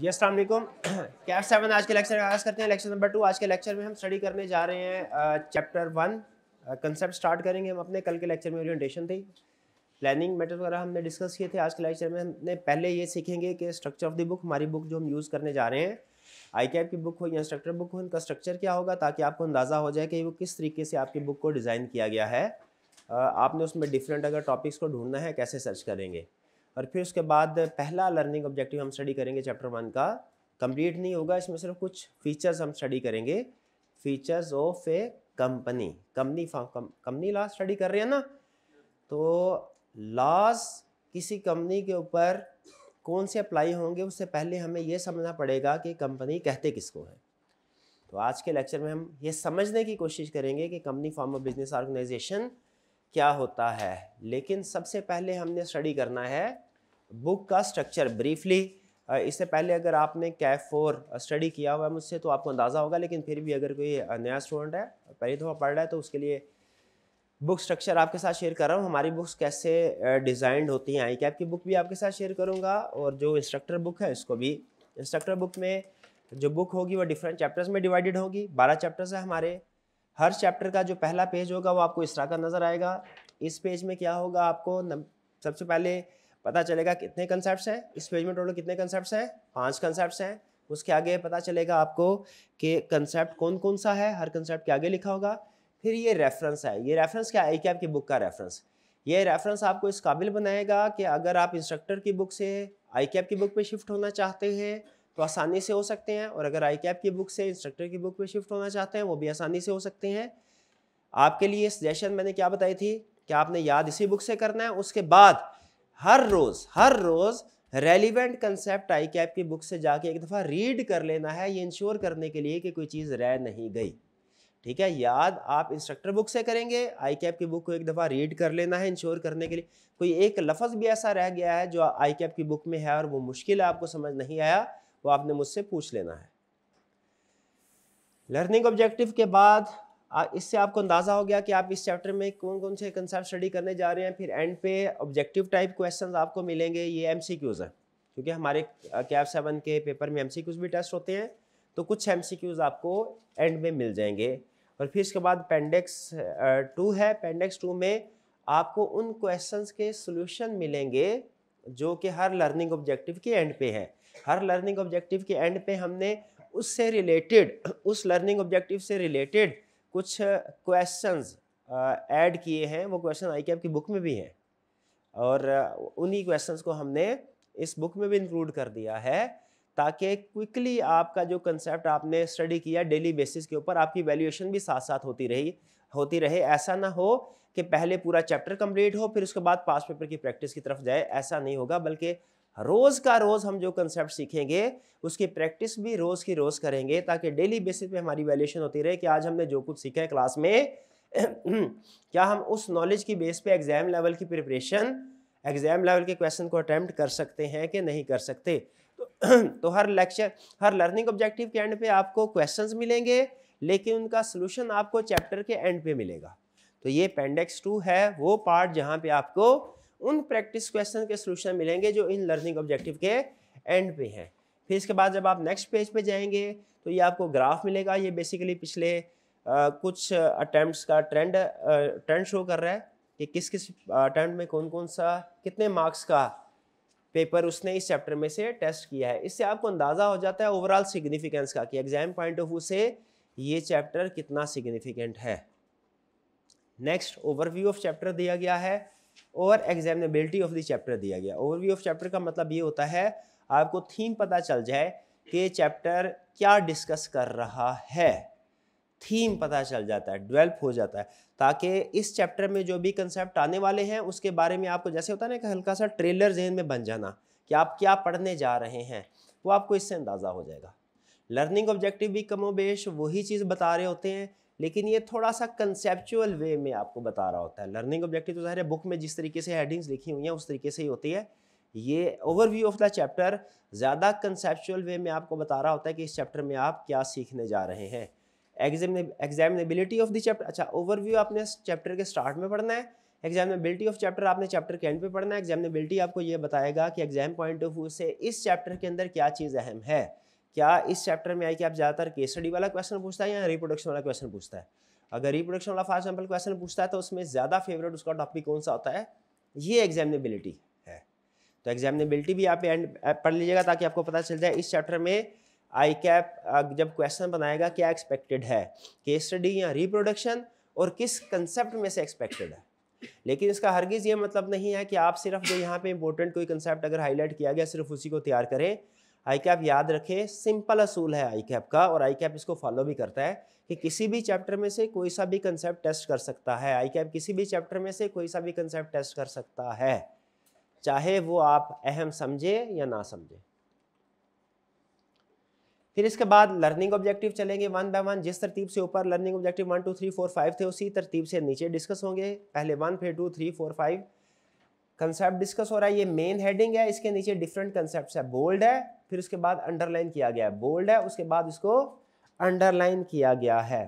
जी असल कैफ सेवन आज के लेक्चर का आगाज़ करते हैं लेक्चर नंबर टू आज के लेक्चर में हम स्टडी करने जा रहे हैं चैप्टर वन कंसेप्ट स्टार्ट करेंगे हम अपने कल के लेक्चर में ओरिएंटेशन थी प्लानिंग मैटर वगैरह हमने डिस्कस किए थे आज के लेक्चर में हमने पहले ये सीखेंगे कि स्ट्रक्चर ऑफ द बुक हमारी बुक जो हम यूज़ करने जा रहे हैं आई कैप की बुक हो या स्ट्रक्चर बुक हो इनका स्ट्रक्चर क्या होगा ताकि आपको अंदाज़ा हो जाए कि वो किस तरीके से आपकी बुक को डिज़ाइन किया गया है uh, आपने उसमें डिफरेंट अगर टॉपिक्स को ढूंढना है कैसे सर्च करेंगे और फिर उसके बाद पहला लर्निंग ऑब्जेक्टिव हम स्टडी करेंगे चैप्टर वन का कंप्लीट नहीं होगा इसमें सिर्फ कुछ फीचर्स हम स्टडी करेंगे features of a company company company law study कर रहे हैं ना तो लॉस किसी कंपनी के ऊपर कौन से अप्लाई होंगे उससे पहले हमें यह समझना पड़ेगा कि कंपनी कहते किसको है तो आज के लेक्चर में हम ये समझने की कोशिश करेंगे कि company form of business organisation क्या होता है लेकिन सबसे पहले हमने स्टडी करना है बुक का स्ट्रक्चर ब्रीफली इससे पहले अगर आपने कैफ फोर स्टडी किया हुआ है मुझसे तो आपको अंदाज़ा होगा लेकिन फिर भी अगर कोई नया स्टूडेंट है पहली दफ़ा पढ़ रहा है तो उसके लिए बुक स्ट्रक्चर आपके साथ शेयर कर रहा हूँ हमारी बुक्स कैसे डिज़ाइंड होती हैं आई कैप की बुक भी आपके साथ शेयर करूँगा और जो इंस्ट्रक्टर बुक है इसको भी इंस्ट्रक्टर बुक में जो बुक होगी वो डिफरेंट चैप्टर्स में डिवाइडेड होगी बारह चैप्टर्स हैं हमारे हर चैप्टर का जो पहला पेज होगा वो आपको इस तरह का नज़र आएगा इस पेज में क्या होगा आपको सबसे पहले पता चलेगा कितने कंसेप्ट हैं इस पेज में टोटल कितने कंसेप्ट हैं पाँच कंसेप्ट हैं उसके आगे पता चलेगा आपको कि कंसेप्ट कौन कौन सा है हर कंसेप्ट के आगे लिखा होगा फिर ये रेफरेंस है ये रेफरेंस क्या है कि आपकी बुक का रेफरेंस ये रेफरेंस आपको इस काबिल बनाएगा कि अगर आप इंस्ट्रक्टर की बुक से आई की बुक पे शिफ्ट होना चाहते हैं तो आसानी से हो सकते हैं और अगर आई कैप की बुक से इंस्ट्रक्टर की बुक में शिफ्ट होना चाहते हैं वो भी आसानी से हो सकते हैं आपके लिए सजेशन मैंने क्या बताई थी कि आपने याद इसी बुक से करना है उसके बाद हर रोज़ हर रोज़ रेलिवेंट कंसेप्ट आई कैप की बुक से जाके एक दफ़ा रीड कर लेना है ये इंश्योर करने के लिए कि कोई चीज़ रह नहीं गई ठीक है याद आप इंस्ट्रक्टर बुक से करेंगे आई कैप की बुक को एक दफ़ा रीड कर लेना है इंश्योर करने के लिए कोई एक लफज भी ऐसा रह गया है जो आई कैप की बुक में है और वो मुश्किल आपको समझ नहीं आया वो आपने मुझसे पूछ लेना है लर्निंग ऑब्जेक्टिव के बाद इससे आपको अंदाज़ा हो गया कि आप इस चैप्टर में कौन कौन से कंसेप्ट स्टडी करने जा रहे हैं फिर एंड पे ऑब्जेक्टिव टाइप क्वेश्चन आपको मिलेंगे ये एम सी क्यूज़ हैं क्योंकि हमारे कैब सेवन के पेपर में एम सी क्यूज़ भी टेस्ट होते हैं तो कुछ एम सी क्यूज़ आपको एंड में मिल जाएंगे और फिर इसके बाद पेंडेक्स टू है पेंडेक्स टू में आपको उन क्वेश्चंस के सोल्यूशन मिलेंगे जो कि हर लर्निंग ऑब्जेक्टिव के एंड पे है हर लर्निंग ऑब्जेक्टिव के एंड पे हमने उससे रिलेटेड उस लर्निंग ऑब्जेक्टिव से रिलेटेड कुछ क्वेश्चंस ऐड किए हैं वो क्वेश्चन आई की बुक में भी हैं और उन्हीं क्वेश्चंस को हमने इस बुक में भी इंक्लूड कर दिया है ताकि क्विकली आपका जो कंसेप्ट आपने स्टडी किया डेली बेसिस के ऊपर आपकी वैल्यूएशन भी साथ साथ होती रही होती रहे ऐसा ना हो कि पहले पूरा चैप्टर कंप्लीट हो फिर उसके बाद पास पेपर की प्रैक्टिस की तरफ जाए ऐसा नहीं होगा बल्कि रोज़ का रोज़ हम जो कंसेप्ट सीखेंगे उसकी प्रैक्टिस भी रोज़ की रोज़ करेंगे ताकि डेली बेसिस पे हमारी वैल्यूशन होती रहे कि आज हमने जो कुछ सीखा है क्लास में क्या हम उस नॉलेज की बेस पे एग्ज़ाम लेवल की प्रिपरेशन एग्ज़ाम लेवल के क्वेश्चन को अटैम्प्ट कर सकते हैं कि नहीं कर सकते तो, तो हर लेक्चर हर लर्निंग ऑब्जेक्टिव के एंड पे आपको क्वेश्चन मिलेंगे लेकिन उनका सोल्यूशन आपको चैप्टर के एंड पे मिलेगा तो ये पेंडेक्स टू है वो पार्ट जहाँ पे आपको उन प्रैक्टिस क्वेश्चन के सोल्यूशन मिलेंगे जो इन लर्निंग ऑब्जेक्टिव के एंड पे हैं फिर इसके बाद जब आप नेक्स्ट पेज पे जाएंगे तो ये आपको ग्राफ मिलेगा ये बेसिकली पिछले आ, कुछ अटैम्प्ट का ट्रेंड ट्रेंड शो कर रहा है कि किस किस अटैम्प्ट में कौन कौन सा कितने मार्क्स का पेपर उसने इस चैप्टर में से टेस्ट किया है इससे आपको अंदाज़ा हो जाता है ओवरऑल सिग्निफिकेंस का कि एग्जाम पॉइंट ऑफ व्यू से ये चैप्टर कितना सिग्निफिकेंट है नेक्स्ट ओवरव्यू ऑफ चैप्टर दिया गया है और एग्जामिनेबिलिटी ऑफ द चैप्टर दिया गया ओवरव्यू ऑफ चैप्टर का मतलब ये होता है आपको थीम पता चल जाए कि चैप्टर क्या डिस्कस कर रहा है थीम पता चल जाता है डेवलप हो जाता है ताकि इस चैप्टर में जो भी कंसेप्ट आने वाले हैं उसके बारे में आपको जैसे होता है ना कि हल्का सा ट्रेलर जहन में बन जाना कि आप क्या पढ़ने जा रहे हैं वो आपको इससे अंदाज़ा हो जाएगा लर्निंग ऑब्जेक्टिव भी कमोबेश वही चीज़ बता रहे होते हैं लेकिन ये थोड़ा सा कंसेप्चुअल वे में आपको बता रहा होता है लर्निंग ऑब्जेक्टिव तो ज़ाहिर है बुक में जिस तरीके से हेडिंग्स लिखी हुई हैं उस तरीके से ही होती है ये ओवरव्यू ऑफ द चैप्टर ज़्यादा कंसेप्चुअल वे में आपको बता रहा होता है कि इस चैप्टर में आप क्या सीखने जा रहे हैं exam examinability of the chapter अच्छा ओवरव्यू आपने चैप्टर के स्टार्ट में पढ़ना है एग्जामिनेबिलिटी ऑफ चैप्टर आपने चैप्टर के एंड पे पढ़ना है एग्जामिनेबिलिटी आपको ये बताएगा कि एग्जाम पॉइंट ऑफ व्यू से इस चैप्टर के अंदर क्या चीज़ अहम है क्या इस चैप्टर में आई कि आप ज़्यादातर केस स्टडी वाला क्वेश्चन पूछता है या रिप्रोडक्शन वाला क्वेश्चन पूछता है अगर रिप्रोडक्शन वाला फॉर एग्जाम्पल क्वेश्चन पूछता है तो उसमें ज़्यादा फेवरेट उसका टॉपिक कौन सा होता है ये एग्जामिनेबिलिटी है तो एग्जामिनेबिलिटी भी आप एंड पढ़ लीजिएगा ताकि आपको पता चल जाए इस चैप्टर में आई कैप जब क्वेश्चन बनाएगा क्या एक्सपेक्टेड है केस स्टडी या रिप्रोडक्शन और किस कंसेप्ट में से एक्सपेक्टेड है लेकिन इसका हरगिज़ ये मतलब नहीं है कि आप सिर्फ जो यहाँ पे इंपॉर्टेंट कोई कंसेप्ट अगर हाईलाइट किया गया सिर्फ उसी को तैयार करें आई कैप याद रखें सिंपल असूल है आई कैप का और आई कैप इसको फॉलो भी करता है कि किसी भी चैप्टर में से कोई सा भी कंसेप्ट टेस्ट कर सकता है आई कैप किसी भी चैप्टर में से कोई सा भी कंसेप्ट टेस्ट कर सकता है चाहे वो आप अहम समझे या ना समझे फिर इसके बाद लर्निंग ऑब्जेक्टिव चलेंगे वन बाय वन जिस तरतीब से ऊपर learning objective one two three four five थे उसी तरतीब से नीचे डिस्कस होंगे पहले वन फिर two three four five concept discuss हो रहा है ये मेन हेडिंग है इसके नीचे डिफरेंट कंसेप्ट है बोल्ड है फिर उसके बाद अंडरलाइन किया गया है बोल्ड है उसके बाद इसको अंडरलाइन किया गया है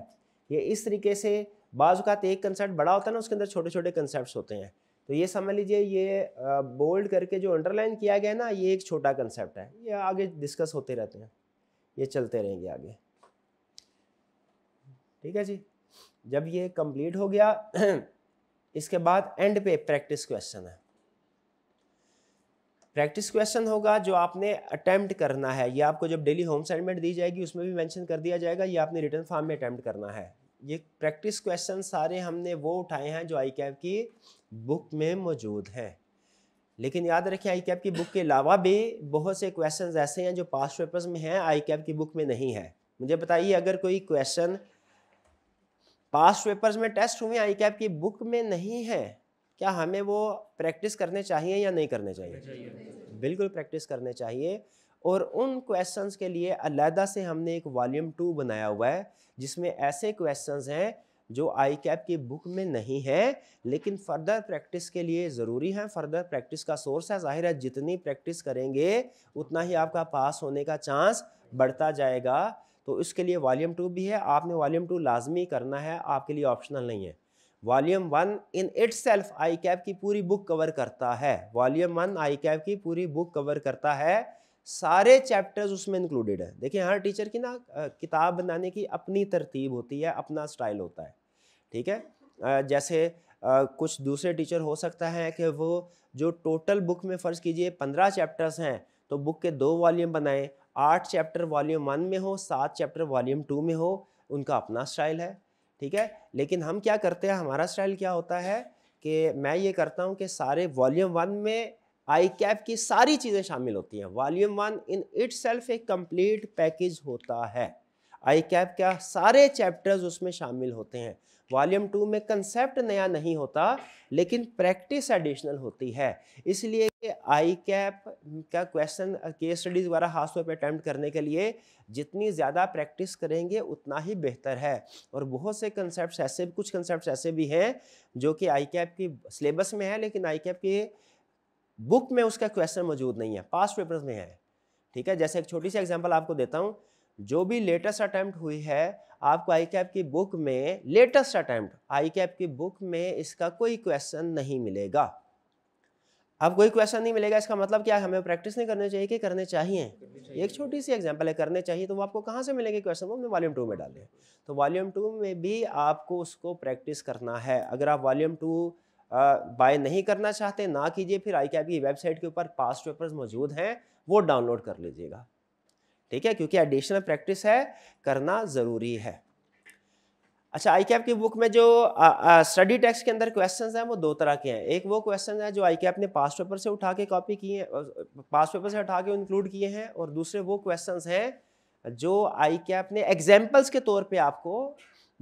ये इस तरीके से बाज़ात एक कंसेप्ट बड़ा होता है ना उसके अंदर छोटे छोटे कंसेप्ट होते हैं तो ये समझ लीजिए ये बोल्ड करके जो अंडरलाइन किया गया है ना ये एक छोटा कंसेप्ट है ये आगे डिस्कस होते रहते हैं ये चलते रहेंगे आगे ठीक है जी जब ये कंप्लीट हो गया इसके बाद एंड पे प्रैक्टिस क्वेश्चन है प्रैक्टिस क्वेश्चन होगा जो आपने अटैम्प्ट करना है ये आपको जब डेली होम असाइनमेंट दी जाएगी उसमें भी मैंशन कर दिया जाएगा ये आपने रिटर्न फॉर्म में अटैम्प्ट करना है ये प्रैक्टिस क्वेश्चन सारे हमने वो उठाए हैं जो आई कैप की बुक में मौजूद हैं लेकिन याद रखें आई कैप की बुक के अलावा भी बहुत से क्वेश्चन ऐसे हैं जो पास पेपर्स में हैं आई कैप की बुक में नहीं है मुझे बताइए अगर कोई क्वेश्चन पास पेपर्स में टेस्ट हुए आई कैप की बुक में नहीं है क्या हमें वो प्रैक्टिस करने चाहिए या नहीं करने चाहिए, बिल्कुल प्रैक्टिस करने चाहिए और उन क्वेश्चंस के लिए अलहदा से हमने एक वॉल्यूम टू बनाया हुआ है जिसमें ऐसे क्वेश्चंस हैं जो आई कैप की बुक में नहीं है लेकिन फर्दर प्रैक्टिस के लिए ज़रूरी है फर्दर प्रैक्टिस का सोर्स है जाहिर है जितनी प्रैक्टिस करेंगे उतना ही आपका पास होने का चांस बढ़ता जाएगा तो इसके लिए वॉल्यूम टू भी है आपने वॉल्यूम टू लाजमी करना है आपके लिए ऑप्शनल नहीं है volume one in itself ICAP की पूरी बुक कवर करता है वॉल्यूम वन आई कैप की पूरी बुक कवर करता है सारे चैप्टर्स उसमें इंक्लूडेड हैं देखिए हर टीचर की ना किताब बनाने की अपनी तरतीब होती है अपना स्टाइल होता है ठीक है जैसे कुछ दूसरे टीचर हो सकता है कि वो जो टोटल बुक में फ़र्ज़ कीजिए पंद्रह चैप्टर्स हैं तो बुक के दो वॉल्यूम बनाएं आठ चैप्टर वॉल्यूम वन में हो सात चैप्टर वॉल्यूम टू में हो उनका अपना स्टाइल है ठीक है लेकिन हम क्या करते हैं हमारा स्टाइल क्या होता है कि मैं ये करता हूँ कि सारे वॉल्यूम वन में आई कैप की सारी चीज़ें शामिल होती हैं volume one in itself एक कम्प्लीट पैकेज होता है आई कैप का सारे चैप्टर्स उसमें शामिल होते हैं वॉल्यूम टू में कंसेप्ट नया नहीं होता लेकिन प्रैक्टिस एडिशनल होती है इसलिए आई कैप का क्वेश्चन के स्टडीज़ वगैरह हाथ पर अटैम्प्ट करने के लिए जितनी ज़्यादा प्रैक्टिस करेंगे उतना ही बेहतर है और बहुत से कंसेप्ट ऐसे कुछ कंसेप्ट ऐसे भी हैं जो कि आई कैप की सिलेबस में है लेकिन आई कैप की बुक में उसका क्वेश्चन मौजूद नहीं है पास्ट पेपर्स में है ठीक है जैसे एक छोटी सी एग्जाम्पल आपको देता हूँ जो भी लेटेस्ट अटैम्प्ट हुई है आपको आई कैप की बुक में लेटेस्ट अटैम्प्ट आई कैप की बुक में इसका कोई क्वेश्चन नहीं मिलेगा अब कोई क्वेश्चन नहीं मिलेगा इसका मतलब क्या हमें प्रैक्टिस नहीं करने चाहिए कि करने चाहिए, चाहिए। एक छोटी सी एग्जांपल है करने चाहिए तो वो आपको कहाँ से मिलेंगे क्वेश्चन वो हमने वॉल्यूम टू में डाले तो वॉल्यूम टू में भी आपको उसको प्रैक्टिस करना है अगर आप वॉल्यूम टू बाय नहीं करना चाहते ना कीजिए फिर आई की वेबसाइट के ऊपर पास्ट पेपर्स मौजूद हैं वो डाउनलोड कर लीजिएगा ठीक है क्योंकि एडिशनल प्रैक्टिस है करना ज़रूरी है अच्छा आई कैप की बुक में जो स्टडी टेक्स के अंदर क्वेश्चन हैं वो दो तरह के हैं एक वो क्वेश्चन हैं जो आई कैप ने पास पेपर से उठा के कॉपी किए हैं पास पेपर से उठा के इंक्लूड किए हैं और दूसरे वो क्वेश्चन हैं जो आई कैप ने एग्जाम्पल्स के तौर पे आपको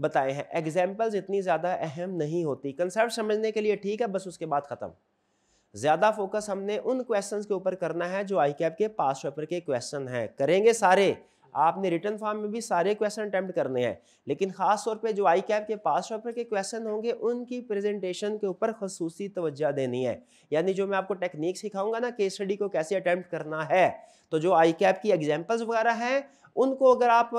बताए हैं एग्जाम्पल्स इतनी ज़्यादा अहम नहीं होती कंसेप्ट समझने के लिए ठीक है बस उसके बाद ख़त्म ज़्यादा फोकस हमने उन क्वेश्चन के ऊपर करना है जो आई कैप के पास पेपर के क्वेश्चन हैं करेंगे सारे आपने रिटर्न फॉर्म में भी सारे क्वेश्चन अटैम्प्ट करने हैं लेकिन खास तौर पे जो आई कैप के पास पेपर के क्वेश्चन होंगे उनकी प्रेजेंटेशन के ऊपर खसूसी तवज्जा देनी है यानी जो मैं आपको टेक्निक सिखाऊंगा ना केस स्टडी को कैसे अटैम्प्ट करना है तो जो आई कैप की एग्जाम्पल्स वगैरह हैं उनको अगर आप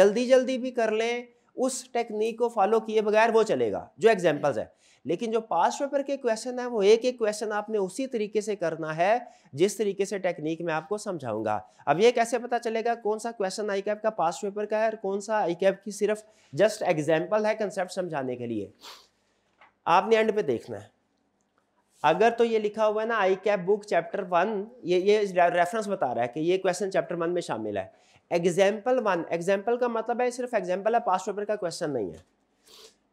जल्दी जल्दी भी कर लें उस टेक्निक को फॉलो किए बगैर वो चलेगा जो एग्जाम्पल्स है लेकिन जो पास्ट पेपर के क्वेश्चन है वो एक एक क्वेश्चन आपने उसी तरीके से करना है जिस तरीके से टेक्निक में आपको समझाऊंगा अब ये कैसे पता चलेगा कौन सा क्वेश्चन आई कैप का पास्ट पेपर का है और कौन सा आई कैप की सिर्फ जस्ट एग्जाम्पल है कंसेप्ट समझाने के लिए आपने एंड पे देखना है अगर तो ये लिखा हुआ है ना ICAP book chapter one ये ये रेफरेंस बता रहा है कि ये क्वेश्चन चैप्टर वन में शामिल है एग्जाम्पल वन एग्जाम्पल का मतलब है सिर्फ एग्जाम्पल है पास्ट पेपर का क्वेश्चन नहीं है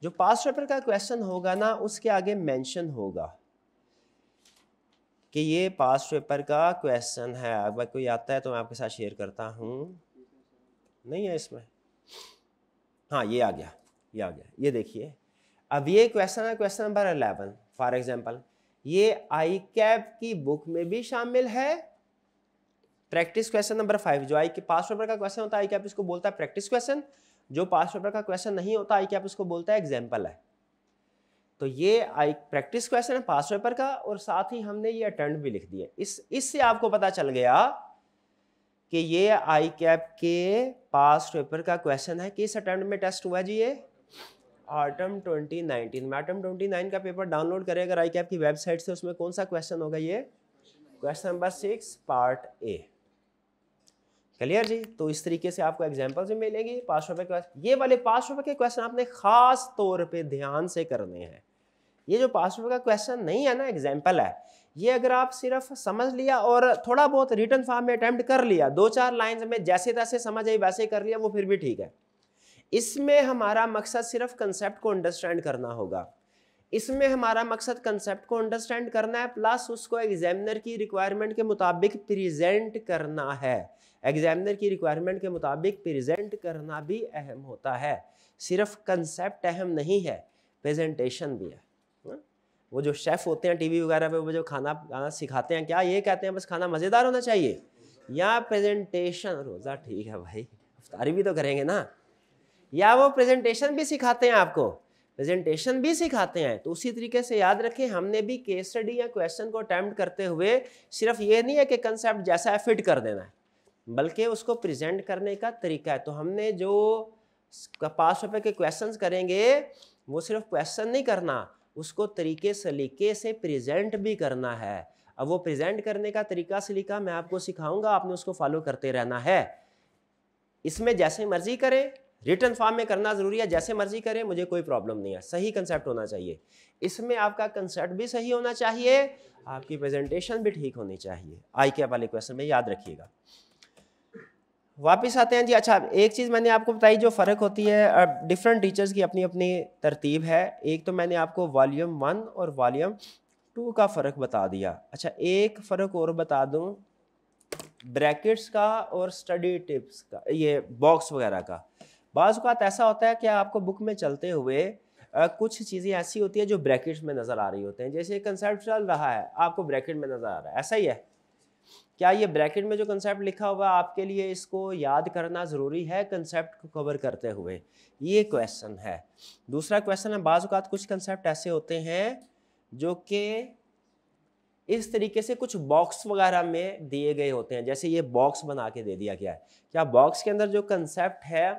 जो पास पेपर का क्वेश्चन होगा ना उसके आगे मेंशन होगा कि ये पास पेपर का क्वेश्चन है अगर कोई आता है तो मैं आपके साथ शेयर करता हूँ नहीं है इसमें हाँ ये आ गया ये आ गया ये देखिए अब ये क्वेश्चन है question number eleven for example ये आई कैप की बुक में भी शामिल है प्रैक्टिस क्वेश्चन नंबर फाइव जो आई के पास पेपर का क्वेश्चन होता है आई कैप इसको बोलता है प्रैक्टिस क्वेश्चन जो पास पेपर का क्वेश्चन नहीं होता आई कैप उसको बोलता है एग्जाम्पल है तो ये आई प्रैक्टिस क्वेश्चन है पास पेपर का और साथ ही हमने ये अटेंड भी लिख दिया इस इससे आपको पता चल गया कि ये आई कैप के पास पेपर का क्वेश्चन है किस अटेंड में टेस्ट हुआ जी ये आटम 2019 में आटम 29 का पेपर डाउनलोड करें अगर आई कैप की वेबसाइट से उसमें कौन सा क्वेश्चन होगा ये question number six part A clear जी तो इस तरीके से आपको एग्जाम्पल्स भी मिलेगी पाँच रुपये के ये वाले पाँच रुपये के क्वेश्चन आपने खास तौर पे ध्यान से करने हैं ये जो पाँच रुपये का क्वेश्चन नहीं है ना एग्जाम्पल है ये अगर आप सिर्फ समझ लिया और थोड़ा बहुत रिटर्न फॉर्म में अटैम्प्ट कर लिया दो चार लाइन्स में जैसे तैसे समझ आई वैसे कर लिया वो फिर भी ठीक है इसमें हमारा मकसद सिर्फ कंसेप्ट को अंडरस्टैंड करना होगा इसमें हमारा मकसद कंसेप्ट को अंडरस्टैंड करना है प्लस उसको एग्जामिनर की रिक्वायरमेंट के मुताबिक प्रेजेंट करना है एग्जामिनर की रिक्वायरमेंट के मुताबिक प्रेजेंट करना भी अहम होता है सिर्फ कंसेप्ट अहम नहीं है प्रेजेंटेशन भी है वो जो शेफ़ होते हैं टीवी वगैरह पे वो जो खाना गाना सिखाते हैं क्या ये कहते हैं बस खाना मज़ेदार होना चाहिए या प्रेजेंटेशन रोज़ा ठीक है भाई अफ्तारी भी तो करेंगे ना या वो प्रेजेंटेशन भी सिखाते हैं आपको प्रेजेंटेशन भी सिखाते हैं तो उसी तरीके से याद रखें हमने भी केस स्टडी या क्वेश्चन को अटैम्प्ट करते हुए सिर्फ ये नहीं है कि कंसेप्ट जैसा है फिट कर देना है बल्कि उसको प्रेजेंट करने का तरीका है तो हमने जो पास पेपर के क्वेश्चंस करेंगे वो सिर्फ क्वेश्चन नहीं करना उसको तरीके सलीके से प्रेजेंट भी करना है अब वो प्रेजेंट करने का तरीका सलीका मैं आपको सिखाऊंगा आपने उसको फॉलो करते रहना है इसमें जैसे मर्जी करें रिटर्न फॉर्म में करना ज़रूरी है जैसे मर्जी करें मुझे कोई प्रॉब्लम नहीं है सही कंसेप्ट होना चाहिए इसमें आपका कंसेप्ट भी सही होना चाहिए आपकी प्रेजेंटेशन भी ठीक होनी चाहिए आई के वाले क्वेश्चन में याद रखिएगा वापस आते हैं जी अच्छा एक चीज़ मैंने आपको बताई जो फ़र्क होती है डिफरेंट टीचर्स की अपनी अपनी तरतीब है एक तो मैंने आपको वॉल्यूम वन और वॉल्यूम टू का फ़र्क बता दिया अच्छा एक फ़र्क और बता दूँ ब्रैकेट्स का और स्टडी टिप्स का ये बॉक्स वगैरह का बाज़ ऐसा होता है कि आपको बुक में चलते हुए आ, कुछ चीज़ें ऐसी होती हैं जो ब्रैकेट्स में नज़र आ रही होते हैं जैसे कंसेप्ट चल रहा है आपको ब्रैकेट में नज़र आ रहा है ऐसा ही है क्या ये ब्रैकेट में जो कंसेप्ट लिखा हुआ आपके लिए इसको याद करना ज़रूरी है कंसेप्ट को कवर करते हुए ये क्वेश्चन है दूसरा क्वेश्चन है बाज़ात कुछ कंसेप्ट ऐसे होते हैं जो कि इस तरीके से कुछ बॉक्स वगैरह में दिए गए होते हैं जैसे ये बॉक्स बना के दे दिया गया है क्या बॉक्स के अंदर जो कंसेप्ट है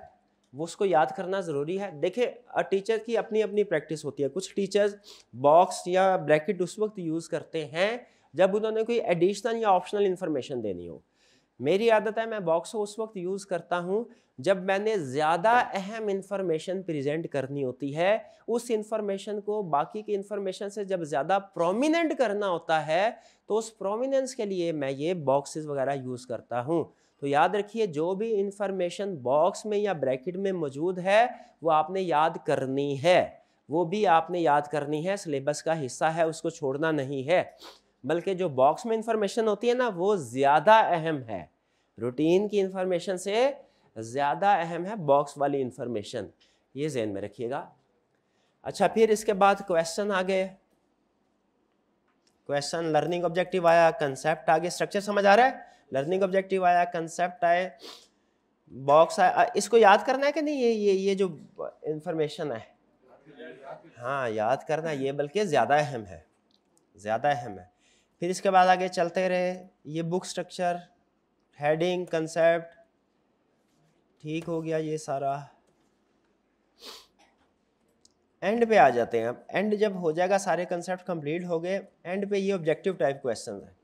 वो उसको याद करना ज़रूरी है देखिए टीचर की अपनी अपनी प्रैक्टिस होती है कुछ टीचर्स बॉक्स या ब्रैकेट उस वक्त यूज़ करते हैं जब उन्होंने कोई एडिशनल या ऑप्शनल इन्फॉर्मेशन देनी हो मेरी आदत है मैं बॉक्स उस वक्त यूज़ करता हूँ जब मैंने ज़्यादा अहम इन्फॉर्मेशन प्रेजेंट करनी होती है उस इन्फॉर्मेशन को बाकी की इन्फॉर्मेशन से जब ज़्यादा प्रोमिनेंट करना होता है तो उस प्रोमिनेंस के लिए मैं ये बॉक्सेस वगैरह यूज़ करता हूँ तो याद रखिए जो भी इन्फॉर्मेशन बॉक्स में या ब्रैकेट में मौजूद है वो आपने याद करनी है वो भी आपने याद करनी है सिलेबस का हिस्सा है उसको छोड़ना नहीं है बल्कि जो बॉक्स में इंफॉर्मेशन होती है ना वो ज़्यादा अहम है रूटीन की इंफॉर्मेशन से ज़्यादा अहम है बॉक्स वाली इंफॉर्मेशन ये जहन में रखिएगा अच्छा फिर इसके बाद क्वेश्चन आ गए क्वेश्चन लर्निंग ऑब्जेक्टिव आया कंसेप्ट आगे स्ट्रक्चर समझ आ रहा है लर्निंग ऑब्जेक्टिव आया कंसेप्ट आए बॉक्स आया इसको याद करना है कि नहीं ये ये ये जो इंफॉर्मेशन है हाँ याद करना ये बल्कि ज़्यादा अहम है ज़्यादा अहम है फिर इसके बाद आगे चलते रहे ये बुक स्ट्रक्चर हेडिंग कंसेप्ट ठीक हो गया ये सारा एंड पे आ जाते हैं अब एंड जब हो जाएगा सारे कंसेप्ट कंप्लीट हो गए एंड पे ये ऑब्जेक्टिव टाइप क्वेश्चन हैं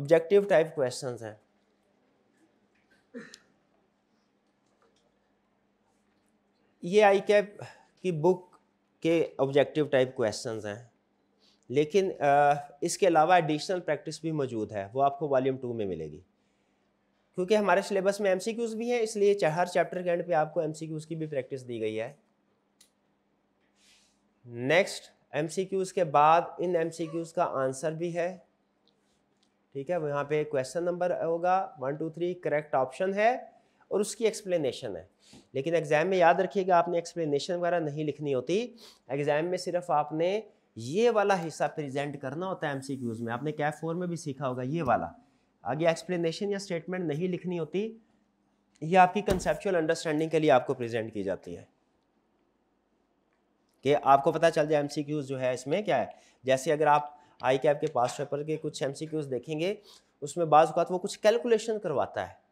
ऑब्जेक्टिव टाइप क्वेश्चन हैं ये आई कैप की बुक के ऑब्जेक्टिव टाइप क्वेश्चन हैं लेकिन इसके अलावा एडिशनल प्रैक्टिस भी मौजूद है वो आपको वॉल्यूम टू में मिलेगी क्योंकि हमारे सिलेबस में एम भी हैं इसलिए हर चैप्टर के एंड पे आपको एम की भी प्रैक्टिस दी गई है नेक्स्ट एम के बाद इन एम का आंसर भी है ठीक है यहाँ पे क्वेश्चन नंबर होगा one two three correct option है और उसकी एक्सप्लेनेशन है लेकिन एग्ज़ाम में याद रखिएगा आपने एक्सप्लेनेशन वगैरह नहीं लिखनी होती एग्ज़ाम में सिर्फ आपने ये वाला हिस्सा प्रेजेंट करना होता है एमसीक्यूज में आपने कैफ फोर में भी सीखा होगा ये वाला आगे एक्सप्लेनेशन या स्टेटमेंट नहीं लिखनी होती ये आपकी कंसेप्चुअल अंडरस्टैंडिंग के लिए आपको प्रेजेंट की जाती है कि आपको पता चल जाए एमसीक्यूज जो है इसमें क्या है जैसे अगर आप आई कैप के पास पेपर के कुछ एमसीक्यूज देखेंगे उसमें बाज़ वो कुछ कैलकुलेशन करवाता है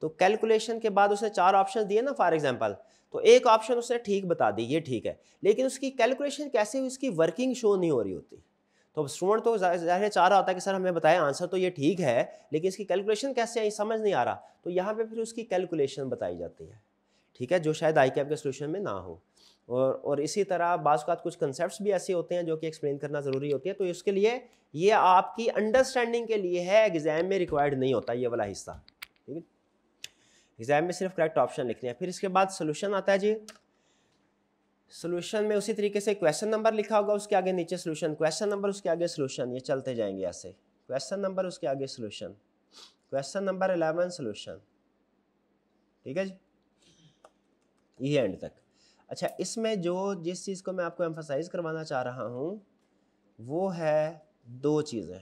तो कैलकुलेशन के बाद उसने चार ऑप्शन दिए ना फॉर एग्जाम्पल तो एक ऑप्शन उसने ठीक बता दी ये ठीक है लेकिन उसकी कैलकुलेशन कैसे हुई उसकी वर्किंग शो नहीं हो रही होती तो अब स्टूडेंट तो जाहिर चाह रहा होता है कि सर हमें बताएं आंसर तो ये ठीक है लेकिन इसकी कैलकुलेशन कैसे आई समझ नहीं आ रहा तो यहाँ पे फिर उसकी कैलकुलेशन बताई जाती है ठीक है जो शायद आई कैप के सोल्यूशन में ना हो और और इसी तरह बाज़ कुछ कंसेप्ट भी ऐसे होते हैं जो कि एक्सप्लेन करना ज़रूरी होती है तो इसके लिए ये आपकी अंडरस्टैंडिंग के लिए है एग्ज़ाम में रिक्वायर्ड नहीं होता ये वाला हिस्सा एग्जाम में सिर्फ करेक्ट ऑप्शन लिखने हैं फिर इसके बाद सोल्यूशन आता है जी सोल्यूशन में उसी तरीके से क्वेश्चन नंबर लिखा होगा उसके आगे नीचे सोल्यूशन क्वेश्चन नंबर उसके आगे सोल्यूशन ये चलते जाएंगे ऐसे क्वेश्चन नंबर उसके आगे solution question number eleven solution ठीक है जी ये एंड तक अच्छा इसमें जो जिस चीज़ को मैं आपको एम्फोसाइज करवाना चाह रहा हूँ वो है दो चीज़ें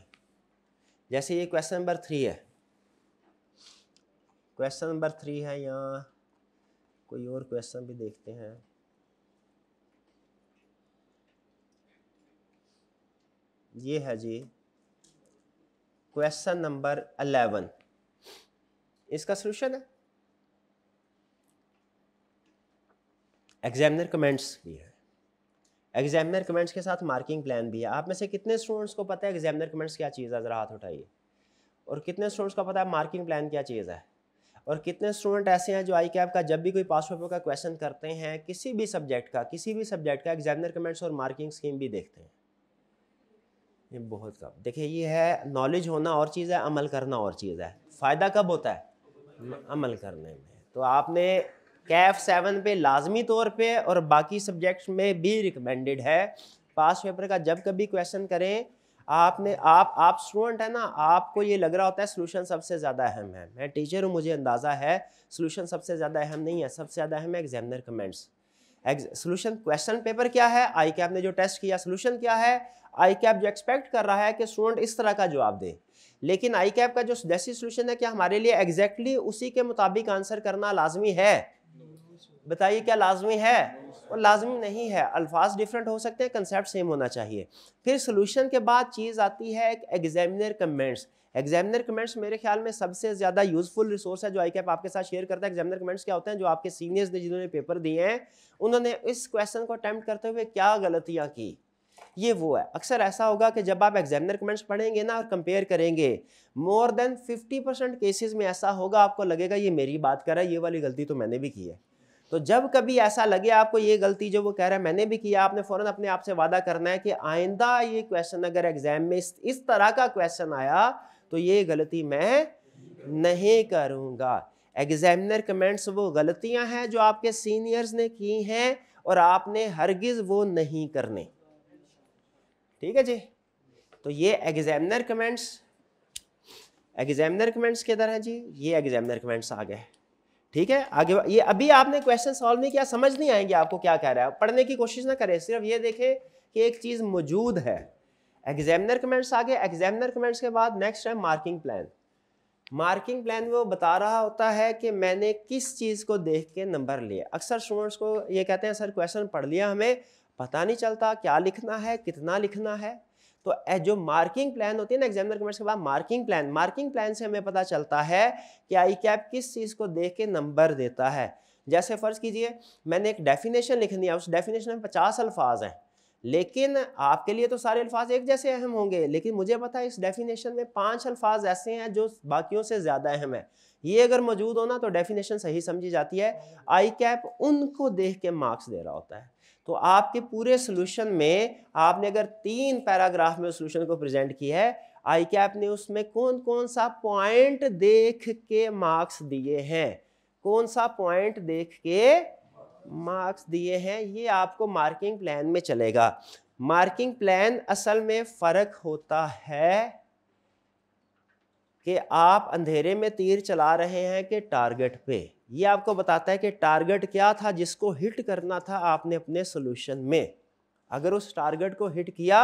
जैसे ये क्वेश्चन नंबर थ्री है क्वेश्चन नंबर थ्री है या कोई और क्वेश्चन भी देखते हैं ये है जी क्वेश्चन नंबर अलेवन इसका सोल्यूशन है एग्जामिनर कमेंट्स भी है एग्जामिनर कमेंट्स के साथ मार्किंग प्लान भी है आप में से कितने स्टूडेंट्स को पता है एग्जामिनर कमेंट्स क्या चीज़ है ज़रा हाथ उठाइए और कितने स्टूडेंट्स को पता है मार्किंग प्लान क्या चीज़ है और कितने स्टूडेंट ऐसे हैं जो आई कैप का जब भी कोई पास पेपर का क्वेश्चन करते हैं किसी भी सब्जेक्ट का किसी भी सब्जेक्ट का एग्जामिनर कमेंट्स और मार्किंग स्कीम भी देखते हैं ये बहुत कम देखिए ये है नॉलेज होना और चीज़ है अमल करना और चीज़ है फ़ायदा कब होता है अमल करने में तो आपने कैफ सेवन पे लाजमी तौर पे और बाकी सब्जेक्ट्स में भी रिकमेंडेड है पास पेपर का जब कभी क्वेश्चन करें आपने आप आप स्टूडेंट है ना आपको ये लग रहा होता है सोल्यूशन सबसे ज़्यादा अहम है मैं टीचर हूँ मुझे अंदाज़ा है सोल्यूशन सबसे ज़्यादा अहम नहीं है सबसे ज़्यादा अहम है examiner comments solution question paper क्या है आई कैप ने जो टेस्ट किया सोल्यूशन क्या है आई कैप जो एक्सपेक्ट कर रहा है कि स्टूडेंट इस तरह का जवाब दे लेकिन आई कैप का जो जैसी सोल्यूशन है क्या हमारे लिए एग्जैक्टली exactly उसी के मुताबिक आंसर करना लाजमी है बताइए क्या लाजमी है और लाजमी नहीं है अल्फाज डिफरेंट हो सकते हैं कंसेप्ट सेम होना चाहिए फिर सोल्यूशन के बाद चीज़ आती है एक एग्जामिनर कमेंट्स एग्जामिनर कमेंट्स मेरे ख्याल में सबसे ज़्यादा यूजफुल रिसोर्स है जो आई कैप आपके साथ शेयर करता है एग्जामिनर कमेंट्स क्या होते हैं जो आपके सीनियर्स ने जिन्होंने पेपर दिए हैं उन्होंने इस क्वेश्चन को अटैम्प्ट करते हुए क्या गलतियाँ की ये वो है अक्सर ऐसा होगा कि जब आप एग्जामिनर कमेंट्स पढ़ेंगे ना और कंपेयर करेंगे मोर देन 50 परसेंट केसेज में ऐसा होगा आपको लगेगा ये मेरी बात कर रहा है ये वाली गलती तो मैंने भी की है तो जब कभी ऐसा लगे आपको ये गलती जो वो कह रहा है मैंने भी किया आपने फ़ौरन अपने आप से वादा करना है कि आइंदा ये क्वेश्चन अगर एग्ज़ाम में इस, इस तरह का क्वेश्चन आया तो ये गलती मैं नहीं करूँगा एग्जामिनर कमेंट्स वो गलतियाँ हैं जो आपके सीनियर्स ने की हैं और आपने हरगिज़ वो नहीं करने ठीक है जी तो ये एग्जामिनर कमेंट्स एग्जामिनर कमेंट्स किधर हैं जी ये एग्जामिनर कमेंट्स आ गए ठीक है आगे ये अभी आपने क्वेश्चन सॉल्व नहीं किया समझ नहीं आएंगे आपको क्या कह रहा है पढ़ने की कोशिश ना करें सिर्फ ये देखें कि एक चीज़ मौजूद है एग्जामिनर कमेंट्स आगे एग्जामिनर कमेंट्स के बाद नेक्स्ट है मार्किंग प्लान मार्किंग प्लान वो बता रहा होता है कि मैंने किस चीज़ को देख के नंबर लिए अक्सर स्टूडेंट्स को ये कहते हैं सर क्वेश्चन पढ़ लिया हमें पता नहीं चलता क्या लिखना है कितना लिखना है तो जो मार्किंग प्लान होती है ना एग्जामिनर कमेंट्स के बाद मार्किंग प्लान मार्किंग प्लान से हमें पता चलता है कि आई कैप किस चीज़ को देख के नंबर देता है जैसे फ़र्ज़ कीजिए मैंने एक डेफिनेशन लिख दिया उस डेफिनेशन में पचास अल्फाज हैं लेकिन आपके लिए तो सारे अल्फाज एक जैसे अहम होंगे लेकिन मुझे पता है इस डेफिनेशन में पांच अल्फाज ऐसे हैं जो बाकियों से ज़्यादा अहम है ये अगर मौजूद हो ना तो डेफिनेशन सही समझी जाती है आई कैप उनको देख के मार्क्स दे रहा होता है तो आपके पूरे सोल्यूशन में आपने अगर तीन पैराग्राफ में सोल्यूशन को प्रेजेंट किया है आई कैप ने उसमें कौन कौन सा पॉइंट देख के मार्क्स दिए हैं कौन सा पॉइंट देख के मार्क्स दिए हैं ये आपको मार्किंग प्लान में चलेगा मार्किंग प्लान असल में फ़र्क होता है कि आप अंधेरे में तीर चला रहे हैं कि टारगेट पे ये आपको बताता है कि टारगेट क्या था जिसको हिट करना था आपने अपने सोल्यूशन में अगर उस टारगेट को हिट किया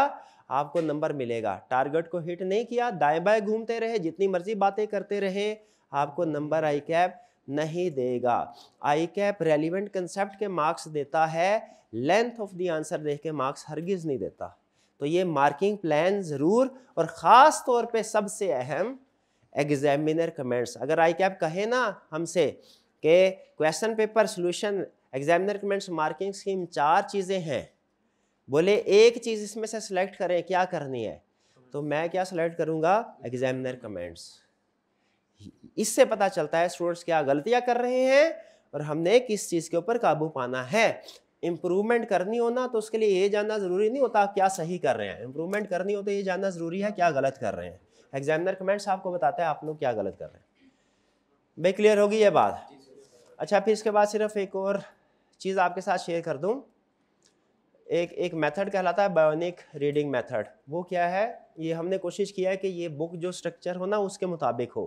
आपको नंबर मिलेगा टारगेट को हिट नहीं किया दाएं बाएं घूमते रहे जितनी मर्जी बातें करते रहे आपको नंबर आई कैप नहीं देगा आई कैप रेलिवेंट कंसेप्ट के मार्क्स देता है लेंथ ऑफ द आंसर देख के मार्क्स हरगिज नहीं देता तो ये मार्किंग प्लान ज़रूर और ख़ास तौर पे सबसे अहम एग्जामिनर कमेंट्स अगर आई कैप कहे ना हमसे कि question paper solution examiner comments marking scheme चार चीज़ें हैं बोले एक चीज़ इसमें से सिलेक्ट करें क्या करनी है तो मैं क्या सिलेक्ट करूँगा एग्जामिनर कमेंट्स इससे पता चलता है स्टूडेंट्स क्या गलतियाँ कर रहे हैं और हमने किस चीज़ के ऊपर काबू पाना है इम्प्रूवमेंट करनी हो ना तो उसके लिए ये जानना ज़रूरी नहीं होता आप क्या सही कर रहे हैं इम्प्रूवमेंट करनी हो तो ये जानना ज़रूरी है क्या गलत कर रहे हैं एग्जामिनर कमेंट्स आपको बताता है आप लोग क्या गलत कर रहे हैं भाई क्लियर होगी ये बात अच्छा फिर इसके बाद सिर्फ एक और चीज़ आपके साथ शेयर कर दूँ एक एक मेथड कहलाता है बायोनिक रीडिंग मेथड वो क्या है ये हमने कोशिश किया है कि ये बुक जो स्ट्रक्चर हो ना उसके मुताबिक हो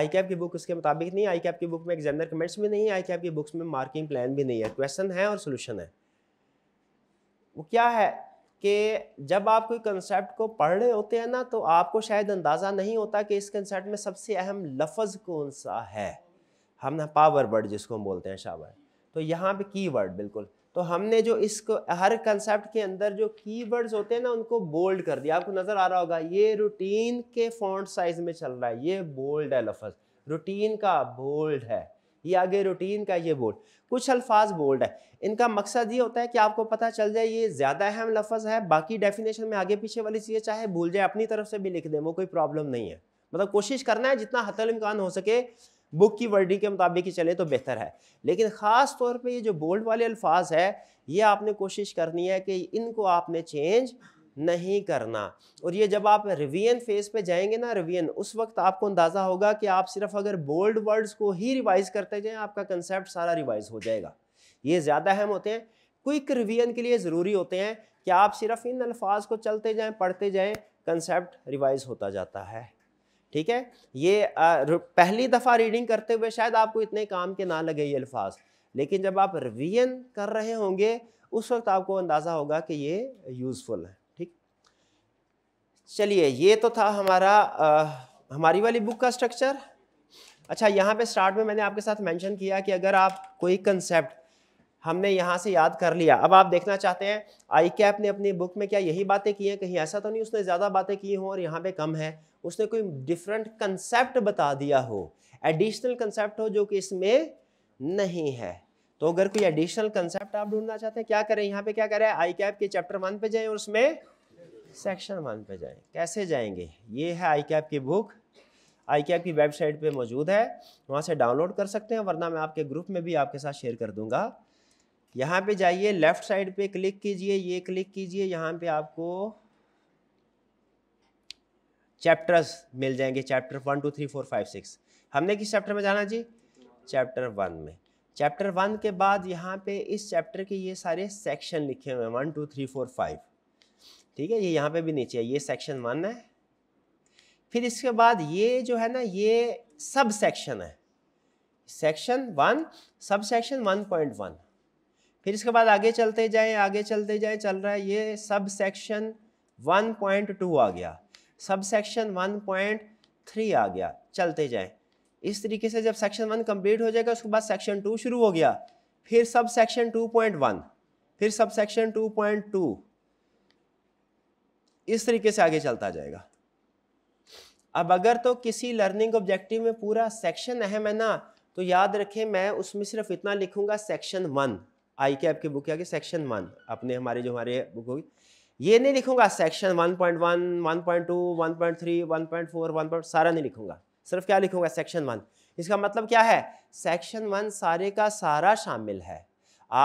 आई कैप की बुक उसके मुताबिक नहीं आई कैप की बुक में एग्जामिनर कमेंट्स भी नहीं है आई कैप की बुक्स में मार्किंग प्लान भी नहीं है क्वेश्चन है और सोल्यूशन है वो क्या है कि जब आप कोई कंसेप्ट को पढ़ रहे होते हैं ना तो आपको शायद अंदाज़ा नहीं होता कि इस कंसेप्ट में सबसे अहम लफज कौन सा है हम पावर वर्ड जिसको हम बोलते हैं शावर तो यहाँ पे की वर्ड बिल्कुल तो हमने जो इसको हर कंसेप्ट के अंदर जो की वर्ड्स होते हैं ना उनको बोल्ड कर दिया आपको नज़र आ रहा होगा ये रूटीन के फॉन्ट साइज में चल रहा है ये बोल्ड है लफज रूटीन का बोल्ड है ये आगे रूटीन का ये बोल्ड कुछ अल्फाज बोल्ड है इनका मकसद ये होता है कि आपको पता चल जाए ये ज़्यादा अहम लफज है बाकी डेफिनेशन में आगे पीछे वाली चीज़ें चाहे भूल जाए अपनी तरफ से भी लिख दें वो कोई प्रॉब्लम नहीं है मतलब कोशिश करना है जितना हतल इम्कान हो सके बुक की वर्डिंग के मुताबिक ही चले तो बेहतर है लेकिन ख़ास तौर पे ये जो बोल्ड वाले अल्फाज है ये आपने कोशिश करनी है कि इनको आपने चेंज नहीं करना और ये जब आप रिवीजन फेज पे जाएंगे ना रिवीजन उस वक्त आपको अंदाज़ा होगा कि आप सिर्फ अगर बोल्ड वर्ड्स को ही रिवाइज करते जाएँ आपका कंसेप्ट सारा रिवाइज हो जाएगा ये ज़्यादा अहम होते हैं क्विक रिवीजन के लिए ज़रूरी होते हैं कि आप सिर्फ इन अल्फाज को चलते जाएँ पढ़ते जाएँ कंसेप्ट रिवाइज होता जाता है ठीक है ये पहली दफ़ा रीडिंग करते हुए शायद आपको इतने काम के ना लगे ये अल्फाज लेकिन जब आप रिवीजन कर रहे होंगे उस वक्त आपको अंदाज़ा होगा कि ये यूज़फुल है ठीक चलिए ये तो था हमारा आ, हमारी वाली बुक का स्ट्रक्चर अच्छा यहाँ पे स्टार्ट में मैंने आपके साथ मेंशन किया कि अगर आप कोई कंसेप्ट हमने यहाँ से याद कर लिया अब आप देखना चाहते हैं आई कैप ने अपनी बुक में क्या यही बातें की हैं कहीं ऐसा तो नहीं उसने ज़्यादा बातें की हों और यहाँ पे कम है उसने कोई डिफरेंट कंसेप्ट बता दिया हो एडिशनल कंसेप्ट हो जो कि इसमें नहीं है तो अगर कोई एडिशनल कंसेप्ट आप ढूंढना चाहते हैं क्या करें यहाँ पे क्या करें आई कैप के चैप्टर वन पे जाएं और उसमें सेक्शन वन पे जाएं कैसे जाएंगे ये है आई कैप की बुक आई कैप की वेबसाइट पे मौजूद है वहाँ से डाउनलोड कर सकते हैं वरना मैं आपके ग्रुप में भी आपके साथ शेयर कर दूंगा यहाँ पे जाइए लेफ्ट साइड पे क्लिक कीजिए ये क्लिक कीजिए यहाँ पे आपको चैप्टर्स मिल जाएंगे chapter one two three four five six हमने किस चैप्टर में जाना जी चैप्टर वन में चैप्टर वन के बाद यहाँ पे इस चैप्टर के ये सारे सेक्शन लिखे हुए हैं one two three four five ठीक है ये यहाँ पे भी नीचे है ये सेक्शन वन है फिर इसके बाद ये जो है ना ये सब सेक्शन है section one subsection one point one फिर इसके बाद आगे चलते जाएं आगे चलते जाएं चल रहा है ये सब सेक्शन 1.2 आ गया सब सेक्शन 1.3 आ गया चलते जाएं इस तरीके से जब सेक्शन वन कंप्लीट हो जाएगा उसके बाद सेक्शन टू शुरू हो गया फिर sub section two point one फिर sub section two point two इस तरीके से आगे चलता जाएगा अब अगर तो किसी लर्निंग ऑब्जेक्टिव में पूरा सेक्शन अहम है ना तो याद रखें मैं उसमें सिर्फ इतना लिखूंगा सेक्शन वन आई के आपकी बुक के आगे सेक्शन वन अपने हमारे जो हमारे बुक होगी ये नहीं लिखूंगा सेक्शन 1.1, 1.2, 1.3, 1.4, 1. सारा नहीं लिखूंगा सिर्फ क्या लिखूंगा सेक्शन वन इसका मतलब क्या है सेक्शन वन सारे का सारा शामिल है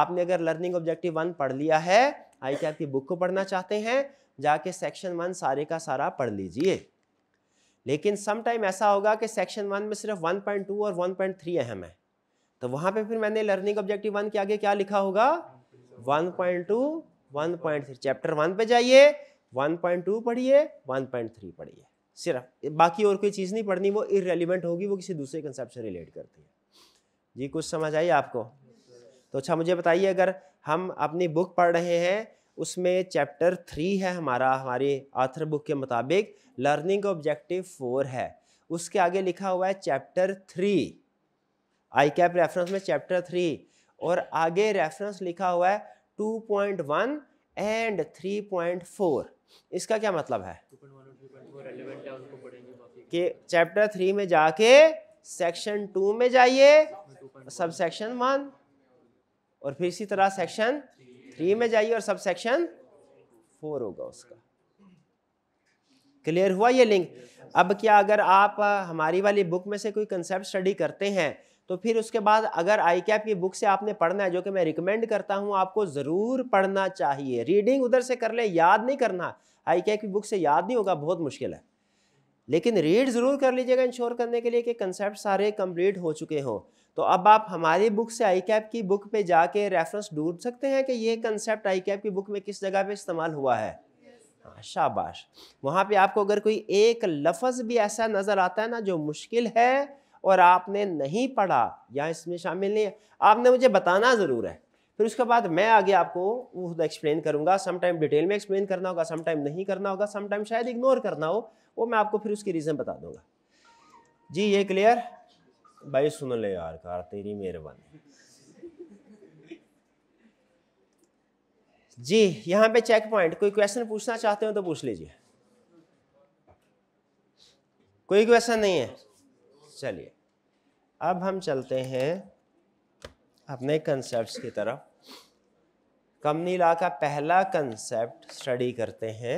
आपने अगर लर्निंग ऑब्जेक्टिव वन पढ़ लिया है आई के की बुक को पढ़ना चाहते हैं जाके सेक्शन वन सारे का सारा पढ़ लीजिए लेकिन सम टाइम ऐसा होगा कि सेक्शन वन में सिर्फ 1.2 और 1.3 अहम है तो वहां पे फिर मैंने लर्निंग ऑब्जेक्टिव वन के आगे क्या लिखा होगा 1.2 1.3 चैप्टर वन पे जाइए 1.2 पढ़िए 1.3 पढ़िए सिर्फ बाकी और कोई चीज़ नहीं पढ़नी वो इरेलीवेंट होगी वो किसी दूसरे कंसेप्ट से रिलेट करती है जी कुछ समझ आई आपको तो अच्छा मुझे बताइए अगर हम अपनी बुक पढ़ रहे हैं उसमें चैप्टर थ्री है हमारा हमारी आथर बुक के मुताबिक लर्निंग ऑब्जेक्टिव फोर है उसके आगे लिखा हुआ है chapter three ICAP reference में चैप्टर थ्री और आगे रेफरेंस लिखा हुआ है two point one and three point four इसका क्या मतलब है कि चैप्टर थ्री में जाके सेक्शन टू में जाइए सब सेक्शन वन और फिर इसी तरह सेक्शन थ्री में जाइए और सब सेक्शन फोर होगा उसका क्लियर हुआ ये लिंक अब क्या अगर आप हमारी वाली बुक में से कोई कंसेप्ट स्टडी करते हैं तो फिर उसके बाद अगर आई कैप की बुक से आपने पढ़ना है जो कि मैं रिकमेंड करता हूँ आपको ज़रूर पढ़ना चाहिए रीडिंग उधर से कर ले याद नहीं करना आई कैप की बुक से याद नहीं होगा बहुत मुश्किल है लेकिन रीड ज़रूर कर लीजिएगा इंश्योर करने के लिए कि कंसेप्ट सारे कंप्लीट हो चुके हों तो अब आप हमारी बुक से आई कैप की बुक पे जाके रेफरेंस ढूंढ सकते हैं कि ये कंसेप्ट आई कैप की बुक में किस जगह पे इस्तेमाल हुआ है हाँ, शाबाश वहाँ पे आपको अगर कोई एक लफ्ज़ भी ऐसा नज़र आता है ना जो मुश्किल है और आपने नहीं पढ़ा या इसमें शामिल नहीं है आपने मुझे बताना ज़रूर है फिर उसके बाद मैं आगे आपको वो खुद एक्सप्लेन करूँगा समटाइम डिटेल में एक्सप्लेन करना होगा समटाइम नहीं करना होगा समटाइम शायद इग्नोर करना हो वो मैं आपको फिर उसकी रीज़न बता दूँगा जी ये क्लियर भाई सुन ले यार कार तेरी मेहरबानी जी यहाँ पे चेक पॉइंट कोई क्वेश्चन पूछना चाहते हो तो पूछ लीजिए कोई क्वेश्चन नहीं है चलिए अब हम चलते हैं अपने कंसेप्ट की तरफ कमनी का पहला कंसेप्ट स्टडी करते हैं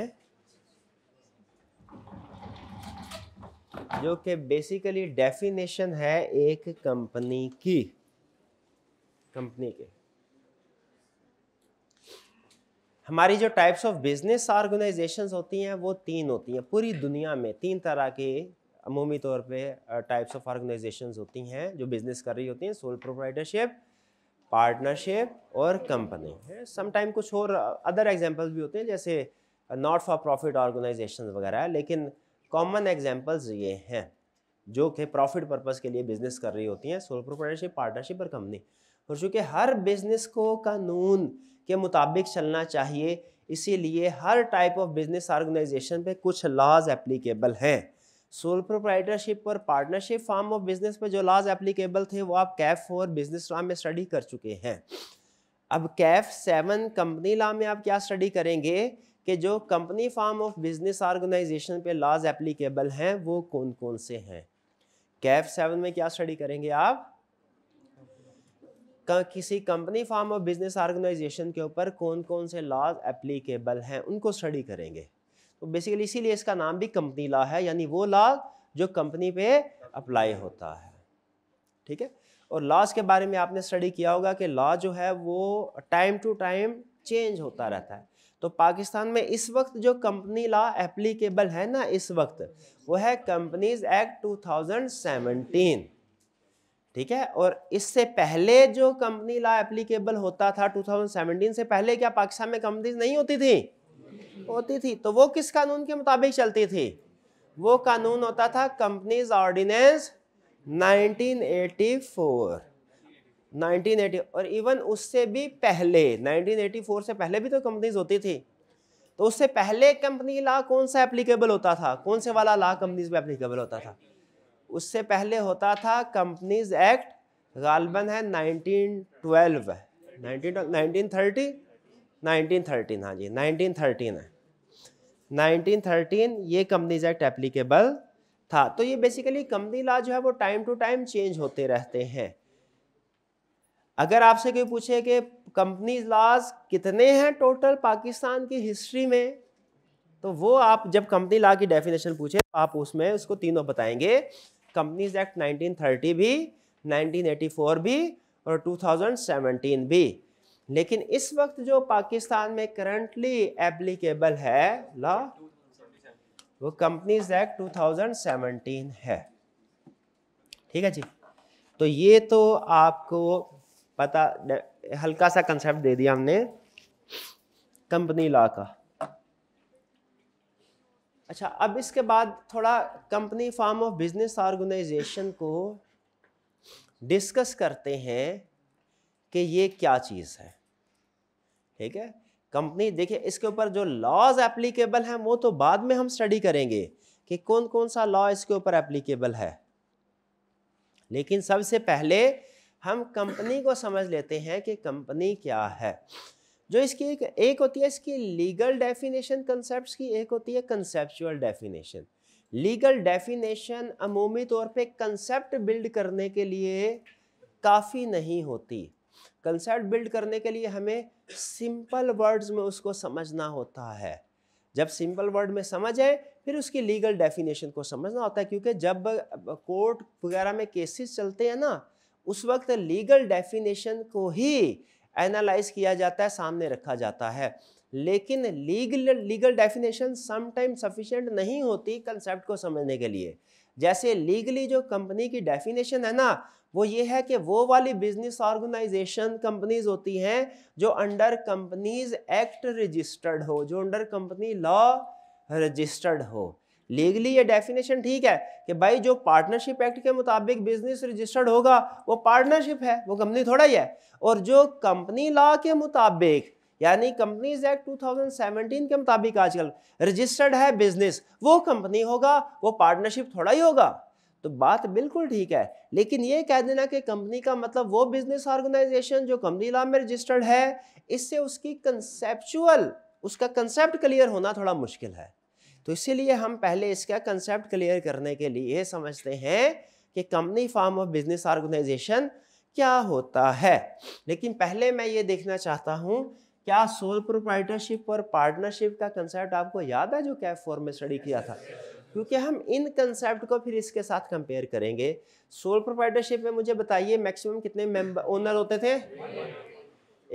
जो कि बेसिकली डेफिनेशन है एक कंपनी की कंपनी के हमारी जो टाइप्स ऑफ बिजनेस ऑर्गेनाइजेशंस होती हैं वो तीन होती हैं पूरी दुनिया में तीन तरह के अमूमी तौर पे टाइप्स ऑफ ऑर्गेनाइजेशंस होती हैं जो बिज़नेस कर रही होती हैं सोल प्रोप्राइटरशिप पार्टनरशिप और कंपनी समटाइम कुछ और अदर एग्जांपल्स भी होते हैं जैसे नॉट फॉर प्रॉफिट ऑर्गेनाइजेशन वगैरह लेकिन कॉमन एग्ज़ाम्पल्स ये हैं जो कि प्रॉफिट पर्पज़ के लिए बिज़नेस कर रही होती हैं सोल प्रोप्राइटरशिप पार्टनरशिप और कंपनी और चूँकि हर बिज़नेस को कानून के मुताबिक चलना चाहिए इसीलिए हर टाइप ऑफ बिज़नेस ऑर्गेनाइजेशन पे कुछ लॉज एप्लीकेबल हैं सोल प्रोप्राइटरशिप और पार्टनरशिप फार्म ऑफ बिजनेस पर जो लॉज एप्लीकेबल थे वो आप कैफ फोर बिजनेस लॉ में स्टडी कर चुके हैं अब कैफ सेवन कंपनी लॉ में आप क्या स्टडी करेंगे कि जो company form of business organisation पे लॉज एप्लीकेबल हैं वो कौन कौन से हैं कैफ सेवन में क्या स्टडी करेंगे आप किसी company form of business organisation के ऊपर कौन कौन से लॉज एप्लीकेबल हैं उनको स्टडी करेंगे तो बेसिकली इसीलिए इसका नाम भी कंपनी लॉ है यानी वो लॉ जो कंपनी पे अप्लाई होता है ठीक है और लॉज के बारे में आपने स्टडी किया होगा कि लॉ जो है वो टाइम टू टाइम चेंज होता रहता है तो पाकिस्तान में इस वक्त जो कंपनी लॉ एप्लीकेबल है ना इस वक्त वो है कंपनीज एक्ट 2017 ठीक है और इससे पहले जो कंपनी लॉ एप्लीकेबल होता था 2017 से पहले क्या पाकिस्तान में कंपनीज नहीं होती थी होती थी तो वो किस कानून के मुताबिक चलती थी वो कानून होता था कंपनीज ऑर्डिनेंस 1984 1980 और इवन उससे भी पहले 1984 से पहले भी तो कंपनीज होती थी तो उससे पहले कंपनी ला कौन सा एप्लीकेबल होता था कौन से वाला ला कंपनीज में एप्लीकेबल होता था उससे पहले होता था कंपनीज एक्ट गालबन है 1912 थर्टी 1930 1913 हाँ जी 1913 है 1913 ये कंपनीज एक्ट एप्लीकेबल था तो ये बेसिकली कंपनी लॉ जो है वो टाइम टू टाइम चेंज होते रहते हैं अगर आपसे कोई पूछे कि कंपनीज लॉज कितने हैं टोटल पाकिस्तान की हिस्ट्री में तो वो आप जब कंपनी लॉ की डेफिनेशन पूछे आप उसमें उसको तीनों बताएंगे कंपनीज एक्ट 1930 भी 1984 भी और 2017 भी लेकिन इस वक्त जो पाकिस्तान में करंटली एप्लीकेबल है लॉ वो कंपनीज एक्ट 2017 है ठीक है जी तो ये तो आपको पता हल्का सा कंसेप्ट दे दिया हमने कंपनी लॉ का अच्छा अब इसके बाद थोड़ा company form of business organisation को डिस्कस करते हैं कि ये क्या चीज़ है ठीक है कंपनी देखिए इसके ऊपर जो लॉज एप्लीकेबल हैं वो तो बाद में हम स्टडी करेंगे कि कौन कौन सा लॉ इसके ऊपर एप्लीकेबल है लेकिन सबसे पहले हम कंपनी को समझ लेते हैं कि कंपनी क्या है जो इसकी एक एक होती है इसकी लीगल डेफिनेशन कंसेप्ट की एक होती है कंसेप्चुअल डेफिनेशन लीगल डेफिनेशन अमूमी तौर पे कंसेप्ट बिल्ड करने के लिए काफ़ी नहीं होती कंसेप्ट बिल्ड करने के लिए हमें सिंपल वर्ड्स में उसको समझना होता है जब सिंपल वर्ड में समझ आए फिर उसकी लीगल डेफिनेशन को समझना होता है क्योंकि जब कोर्ट वगैरह में केसेस चलते हैं ना उस वक्त लीगल डेफिनेशन को ही एनालाइज किया जाता है सामने रखा जाता है लेकिन legal legal definition sometime sufficient नहीं होती कंसेप्ट को समझने के लिए जैसे लीगली जो कंपनी की डेफिनेशन है ना वो ये है कि वो वाली बिजनेस ऑर्गेनाइजेशन कंपनीज होती हैं जो अंडर कंपनीज एक्ट रजिस्टर्ड हो जो अंडर कंपनी लॉ रजिस्टर्ड हो लीगली ये डेफिनेशन ठीक है कि भाई जो पार्टनरशिप एक्ट के मुताबिक बिजनेस रजिस्टर्ड होगा वो पार्टनरशिप है वो कंपनी थोड़ा ही है और जो कंपनी लॉ के मुताबिक यानी कंपनीज एक्ट 2017 के मुताबिक आजकल रजिस्टर्ड है बिजनेस वो कंपनी होगा वो पार्टनरशिप थोड़ा ही होगा तो बात बिल्कुल ठीक है लेकिन ये कह देना कि कंपनी का मतलब वो बिजनेस ऑर्गेनाइजेशन जो कंपनी लॉ में रजिस्टर्ड है इससे उसकी कंसेप्चुअल उसका कंसेप्ट क्लियर होना थोड़ा मुश्किल है तो इसीलिए हम पहले इसका कंसेप्ट क्लियर करने के लिए समझते हैं कि company form of business organisation क्या होता है लेकिन पहले मैं ये देखना चाहता हूँ क्या सोल प्रोप्राइटरशिप और पार्टनरशिप का कंसेप्ट आपको याद है जो कैफ फोर में स्टडी किया था क्योंकि हम इन कंसेप्ट को फिर इसके साथ कंपेयर करेंगे सोल प्रोपराइटरशिप में मुझे बताइए मैक्सिमम कितने मेंबर ओनर होते थे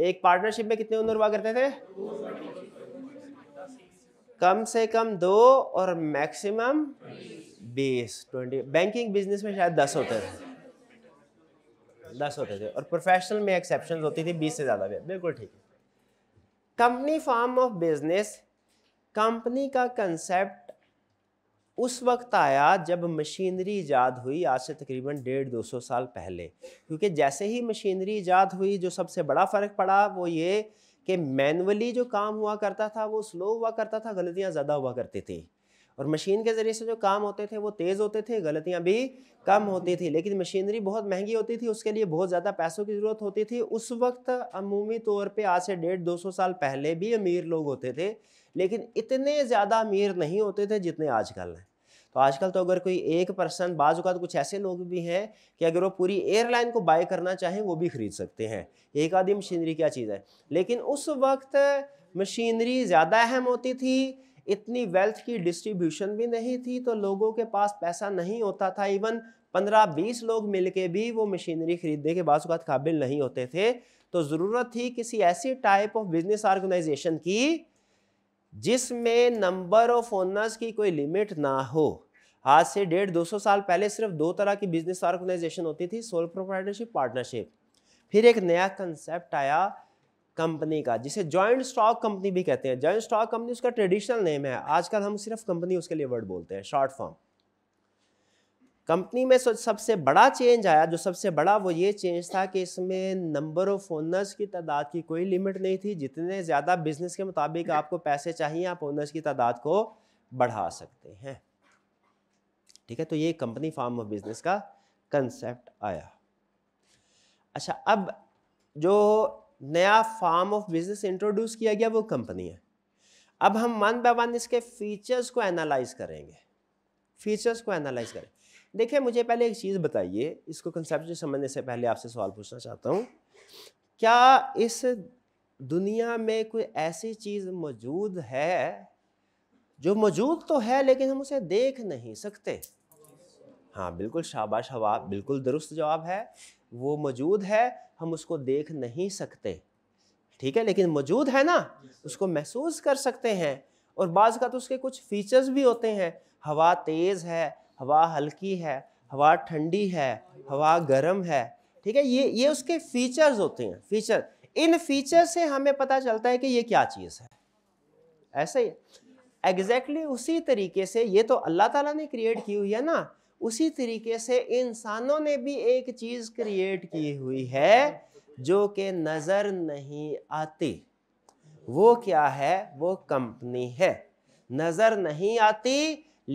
एक पार्टनरशिप में कितने ओनर हुआ करते थे कम से कम दो और मैक्सिमम बीस ट्वेंटी बैंकिंग बिजनेस में शायद दस होते थे दस होते थे और प्रोफेशनल में एक्सेप्शन होती थी बीस से ज़्यादा भी बिल्कुल ठीक है company form of business company का कंसेप्ट उस वक्त आया जब मशीनरी ईजाद हुई आज से तकरीबन डेढ़ दो सौ साल पहले क्योंकि जैसे ही मशीनरी ईजाद हुई जो सबसे बड़ा फ़र्क पड़ा वो ये कि मैनुअली जो काम हुआ करता था वो स्लो हुआ करता था गलतियाँ ज़्यादा हुआ करती थी और मशीन के ज़रिए से जो काम होते थे वो तेज़ होते थे गलतियाँ भी कम होती थी लेकिन मशीनरी बहुत महंगी होती थी उसके लिए बहुत ज़्यादा पैसों की ज़रूरत होती थी उस वक्त अमूमी तौर पर आज से डेढ़ दो सौ साल पहले भी अमीर लोग होते थे लेकिन इतने ज़्यादा अमीर नहीं होते थे जितने आजकल हैं तो आजकल तो अगर कोई एक पर्सन बाज़ात कुछ ऐसे लोग भी हैं कि अगर वो पूरी एयरलाइन को बाय करना चाहें वो भी खरीद सकते हैं एक आधी मशीनरी क्या चीज़ है लेकिन उस वक्त मशीनरी ज़्यादा अहम होती थी इतनी वेल्थ की डिस्ट्रीब्यूशन भी नहीं थी तो लोगों के पास पैसा नहीं होता था इवन पंद्रह बीस लोग मिलके भी वो मशीनरी खरीदने के बाद काबिल नहीं होते थे तो ज़रूरत थी किसी ऐसी टाइप ऑफ बिजनेस ऑर्गेनाइजेशन की जिसमें नंबर ऑफ ओनर्स की कोई लिमिट ना हो आज से डेढ़ दो सौ साल पहले सिर्फ दो तरह की बिजनेस ऑर्गेनाइजेशन होती थी सोल प्रोप्राइटरशिप पार्टनरशिप फिर एक नया कंसेप्ट आया कंपनी का जिसे जॉइंट स्टॉक कंपनी भी कहते हैं जॉइंट स्टॉक कंपनी उसका ट्रेडिशनल नेम है आजकल हम सिर्फ कंपनी उसके लिए वर्ड बोलते हैं शॉर्ट फॉर्म कंपनी में सबसे बड़ा चेंज आया जो सबसे बड़ा वो ये चेंज था कि इसमें नंबर ऑफ ओनर्स की तादाद की कोई लिमिट नहीं थी जितने ज़्यादा बिजनेस के मुताबिक आपको पैसे चाहिए आप ओनर्स की तादाद को बढ़ा सकते हैं ठीक है तो ये कंपनी फार्म ऑफ बिजनेस का कंसेप्ट आया अच्छा अब जो नया फॉर्म ऑफ बिजनेस इंट्रोड्यूस किया गया वो कंपनी है अब हम वन बाय वन इसके फीचर्स को एनालाइज करेंगे फीचर्स को एनालाइज करें देखिए मुझे पहले एक चीज़ बताइए इसको कंसेप्ट समझने से पहले आपसे सवाल पूछना चाहता हूँ क्या इस दुनिया में कोई ऐसी चीज़ मौजूद है जो मौजूद तो है लेकिन हम उसे देख नहीं सकते हाँ बिल्कुल शाबाश हवा बिल्कुल दुरुस्त जवाब है वो मौजूद है हम उसको देख नहीं सकते ठीक है लेकिन मौजूद है ना उसको महसूस कर सकते हैं और बाज़ का तो उसके कुछ फीचर्स भी होते हैं हवा तेज़ है हवा हल्की है हवा ठंडी है हवा गर्म है ठीक है ये ये उसके फीचर्स होते हैं फीचर इन फीचर्स से हमें पता चलता है कि ये क्या चीज़ है ऐसे ही एग्जैक्टली exactly उसी तरीके से ये तो अल्लाह ताला ने क्रिएट की हुई है ना उसी तरीके से इंसानों ने भी एक चीज़ क्रिएट की हुई है जो कि नज़र नहीं आती वो क्या है वो कंपनी है नज़र नहीं आती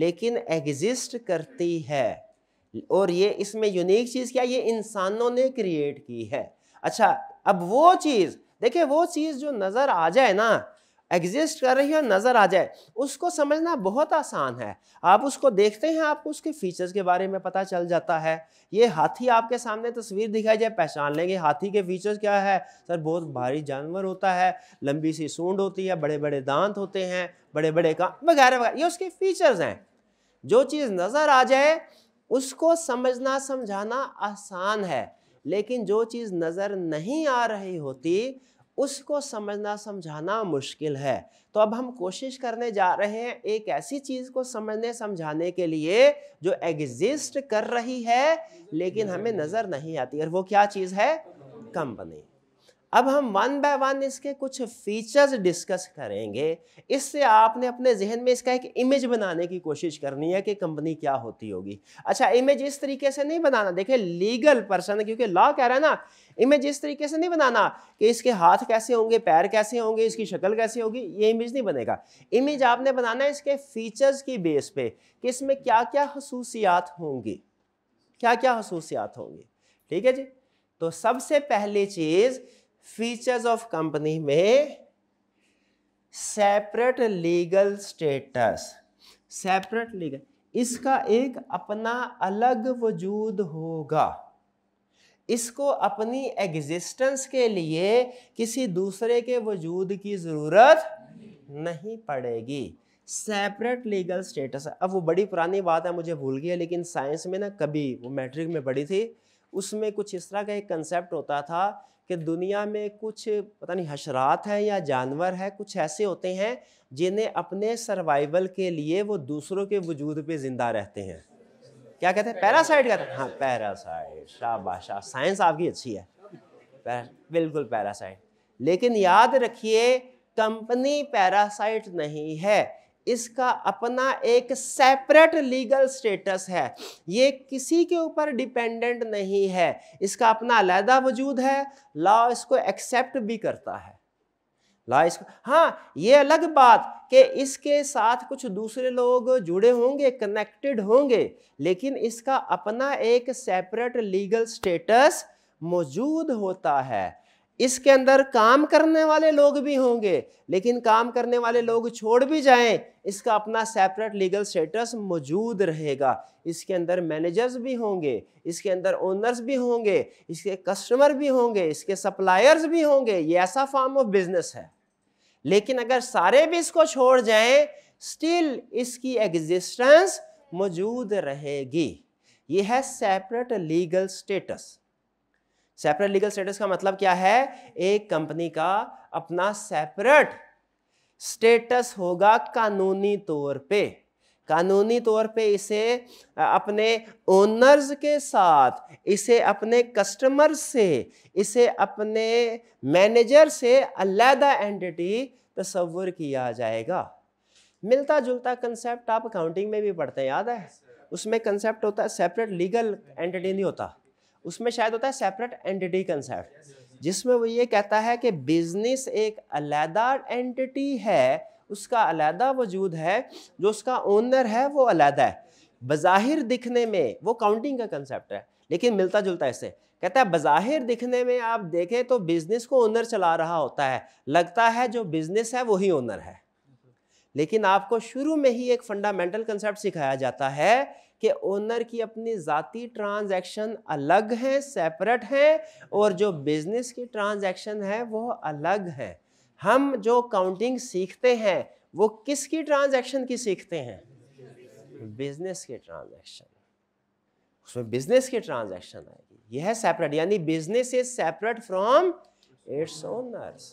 लेकिन एग्जिस्ट करती है और ये इसमें यूनिक चीज़ क्या ये इंसानों ने क्रिएट की है अच्छा अब वो चीज़ देखिए वो चीज़ जो नज़र आ जाए ना एग्जिस्ट कर रही है और नज़र आ जाए उसको समझना बहुत आसान है आप उसको देखते हैं आपको उसके फीचर्स के बारे में पता चल जाता है ये हाथी आपके सामने तस्वीर दिखाई जाए पहचान लेंगे हाथी के फीचर्स क्या है सर बहुत भारी जानवर होता है लंबी सी सूंड होती है बड़े बड़े दांत होते हैं बड़े बड़े का वगैरह वगैरह ये उसके फीचर्स हैं जो चीज़ नज़र आ जाए उसको समझना समझाना आसान है लेकिन जो चीज़ नज़र नहीं आ रही होती उसको समझना समझाना मुश्किल है तो अब हम कोशिश करने जा रहे हैं एक ऐसी चीज़ को समझने समझाने के लिए जो एग्जिस्ट कर रही है लेकिन हमें नज़र नहीं आती और वो क्या चीज़ है कंपनी अब हम वन बाय वन इसके कुछ फीचर्स डिस्कस करेंगे इससे आपने अपने जहन में इसका एक इमेज बनाने की कोशिश करनी है कि कंपनी क्या होती होगी अच्छा इमेज इस तरीके से नहीं बनाना देखिए लीगल पर्सन क्योंकि लॉ कह रहा है ना इमेज इस तरीके से नहीं बनाना कि इसके हाथ कैसे होंगे पैर कैसे होंगे इसकी शक्ल कैसे होगी ये इमेज नहीं बनेगा इमेज आपने बनाना है इसके फीचर्स की बेस पे कि इसमें क्या क्या खसूसियात होंगी क्या क्या खसूसियात होंगी ठीक है जी तो सबसे पहली चीज़ फीचर्स ऑफ कंपनी में separate legal status separate legal इसका एक अपना अलग वजूद होगा इसको अपनी एग्जिस्टेंस के लिए किसी दूसरे के वजूद की ज़रूरत नहीं पड़ेगी सेपरेट लीगल स्टेटस अब वो बड़ी पुरानी बात है मुझे भूल गया लेकिन साइंस में ना कभी वो मैट्रिक में पढ़ी थी उसमें कुछ इस तरह का एक कंसेप्ट होता था कि दुनिया में कुछ पता नहीं हशरात हैं या जानवर हैं कुछ ऐसे होते हैं जिन्हें अपने सर्वाइवल के लिए वो दूसरों के वजूद पे ज़िंदा रहते हैं क्या कहते हैं पैरासाइट कहते हैं हाँ पैरासाइट शाबाश साइंस आपकी अच्छी है बिल्कुल पैरासाइट लेकिन याद रखिए कंपनी पैरासाइट नहीं है इसका अपना एक सेपरेट लीगल स्टेटस है ये किसी के ऊपर डिपेंडेंट नहीं है इसका अपना अलहदा वजूद है लॉ इसको एक्सेप्ट भी करता है लॉ इसको हाँ ये अलग बात कि इसके साथ कुछ दूसरे लोग जुड़े होंगे कनेक्टेड होंगे लेकिन इसका अपना एक सेपरेट लीगल स्टेटस मौजूद होता है इसके अंदर काम करने वाले लोग भी होंगे लेकिन काम करने वाले लोग छोड़ भी जाएं इसका अपना सेपरेट लीगल स्टेटस मौजूद रहेगा इसके अंदर मैनेजर्स भी होंगे इसके अंदर ओनर्स भी होंगे इसके कस्टमर भी होंगे इसके सप्लायर्स भी होंगे ये ऐसा फॉर्म ऑफ बिजनेस है लेकिन अगर सारे भी इसको छोड़ जाएं स्टिल इसकी एग्जिस्टेंस मौजूद रहेगी ये है separate legal status separate legal status का मतलब क्या है एक कंपनी का अपना सेपरेट स्टेटस होगा कानूनी तौर पे कानूनी तौर पे इसे अपने ओनर्स के साथ इसे अपने कस्टमर से इसे अपने मैनेजर से अलहदा एंटिटी तस्वुर किया जाएगा मिलता जुलता कंसेप्ट आप अकाउंटिंग में भी पढ़ते हैं याद है उसमें कंसेप्ट होता है सेपरेट लीगल एंटिटी नहीं होता उसमें शायद होता है सेपरेट एंटिटी कंसेप्ट जिसमें वो ये कहता है कि बिजनेस एक अलहदा एंटिटी है उसका अलहदा वजूद है जो उसका ओनर है वो अलहदा है बज़ाहिर दिखने में वो काउंटिंग का कंसेप्ट है लेकिन मिलता जुलता इससे कहता है बज़ाहिर दिखने में आप देखें तो बिज़नेस को ओनर चला रहा होता है लगता है जो बिज़नेस है वही ओनर है लेकिन आपको शुरू में ही एक फंडामेंटल कंसेप्ट सिखाया जाता है कि ओनर की अपनी ज़ाती ट्रांजैक्शन अलग हैं सेपरेट हैं और जो बिज़नेस की ट्रांजैक्शन है वो अलग है हम जो काउंटिंग सीखते हैं वो किसकी ट्रांजैक्शन की सीखते हैं बिजनेस की ट्रांजैक्शन उसमें बिजनेस की ट्रांजैक्शन आएगी यह है सेपरेट यानी business is separate from its owners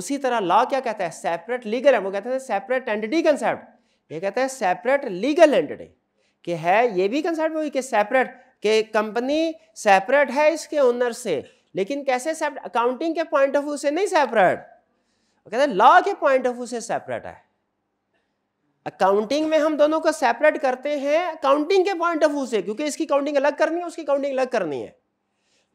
उसी तरह लॉ क्या कहता है सेपरेट लीगल है वो कहता है सेपरेट एंटिटी कंसेप्ट ये कहता है सेपरेट लीगल एंटिटी कि है ये भी कंसर्ट हुई कि सेपरेट कि कंपनी सेपरेट है इसके ओनर से लेकिन कैसे अकाउंटिंग के पॉइंट ऑफ व्यू से नहीं सेपरेट कहते हैं लॉ के पॉइंट ऑफ व्यू से सेपरेट है अकाउंटिंग में हम दोनों को सेपरेट करते हैं अकाउंटिंग के पॉइंट ऑफ व्यू से क्योंकि इसकी काउंटिंग अलग करनी है उसकी काउंटिंग अलग करनी है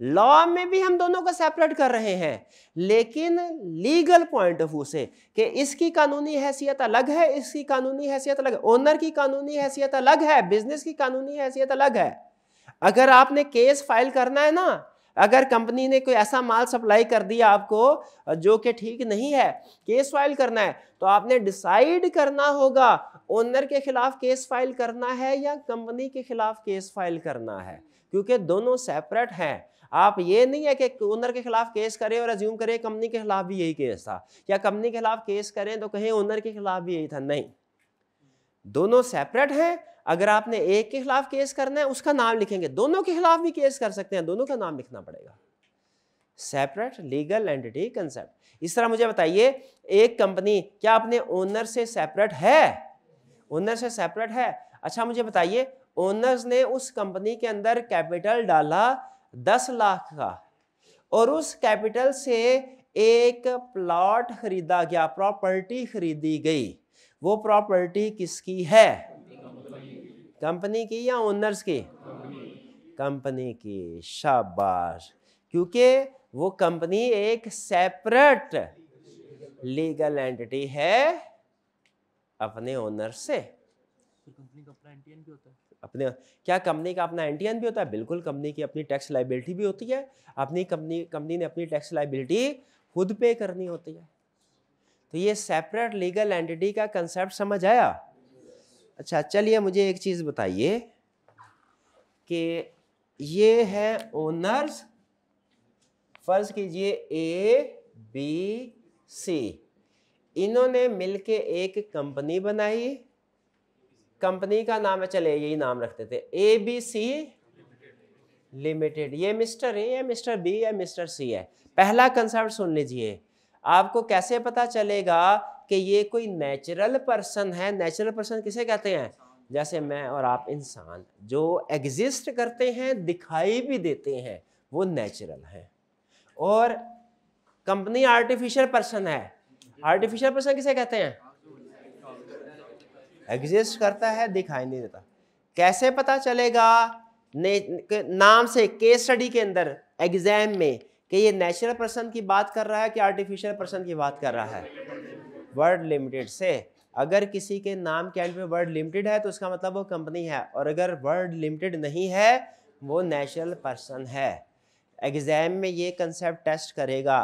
लॉ में भी हम दोनों को सेपरेट कर रहे हैं लेकिन लीगल पॉइंट ऑफ व्यू से कि इसकी कानूनी हैसियत अलग है इसकी कानूनी हैसियत अलग है ओनर की कानूनी हैसियत अलग है बिजनेस की कानूनी हैसियत अलग है अगर आपने केस फाइल करना है ना अगर कंपनी ने कोई ऐसा माल सप्लाई कर दिया आपको जो कि ठीक नहीं है केस फाइल करना है तो आपने डिसाइड करना होगा ओनर के खिलाफ केस फाइल करना है या कंपनी के खिलाफ केस फाइल करना है क्योंकि दोनों सेपरेट हैं आप ये नहीं है कि ओनर के खिलाफ केस करें और एज्यूम करें कंपनी के खिलाफ भी यही केस था या कंपनी के खिलाफ केस करें तो कहें ओनर के खिलाफ भी यही था नहीं दोनों सेपरेट हैं अगर आपने एक के खिलाफ केस करना है उसका नाम लिखेंगे दोनों के खिलाफ भी केस कर सकते हैं दोनों का नाम लिखना पड़ेगा सेपरेट लीगल एंटिटी कंसेप्ट इस तरह मुझे बताइए एक कंपनी क्या अपने ओनर से सेपरेट है ओनर से सेपरेट है अच्छा मुझे बताइए ओनर्स ने उस कंपनी के अंदर कैपिटल डाला दस लाख का और उस कैपिटल से एक प्लॉट खरीदा गया प्रॉपर्टी खरीदी गई वो प्रॉपर्टी किसकी है कंपनी की या ओनर्स की कंपनी की शाबाश क्योंकि वो कंपनी एक सेपरेट लीगल एंटिटी है अपने ओनर से तो कंपनी का होता है अपने क्या कंपनी का अपना एनटीएन भी होता है बिल्कुल कंपनी की अपनी टैक्स लाइबिलिटी भी होती है अपनी कंपनी कंपनी ने अपनी टैक्स लाइबिलिटी खुद पे करनी होती है तो ये सेपरेट लीगल एंटिटी का कंसेप्ट समझ आया अच्छा चलिए मुझे एक चीज़ बताइए कि ये है ओनर्स फर्ज कीजिए ए बी सी इन्होंने मिलके एक कंपनी बनाई कंपनी का नाम है चले यही नाम रखते थे ए बी सी लिमिटेड ये मिस्टर ए है मिस्टर बी है मिस्टर सी है पहला कंसेप्ट सुन लीजिए आपको कैसे पता चलेगा कि ये कोई नेचुरल पर्सन है नेचुरल पर्सन किसे कहते हैं जैसे मैं और आप इंसान जो एग्जिस्ट करते हैं दिखाई भी देते हैं वो नेचुरल हैं और कंपनी आर्टिफिशियल पर्सन है आर्टिफिशियल पर्सन किसे कहते हैं एग्जिस्ट करता है दिखाई नहीं देता कैसे पता चलेगा नाम से केस स्टडी के अंदर एग्जाम में कि ये नेचुरल पर्सन की बात कर रहा है कि आर्टिफिशियल पर्सन की बात कर रहा है वर्ड लिमिटेड से अगर किसी के नाम के एंड में वर्ड लिमिटेड है तो उसका मतलब वो कंपनी है और अगर वर्ड लिमिटेड नहीं है वो नेचुरल पर्सन है एग्ज़ाम में ये कंसेप्ट टेस्ट करेगा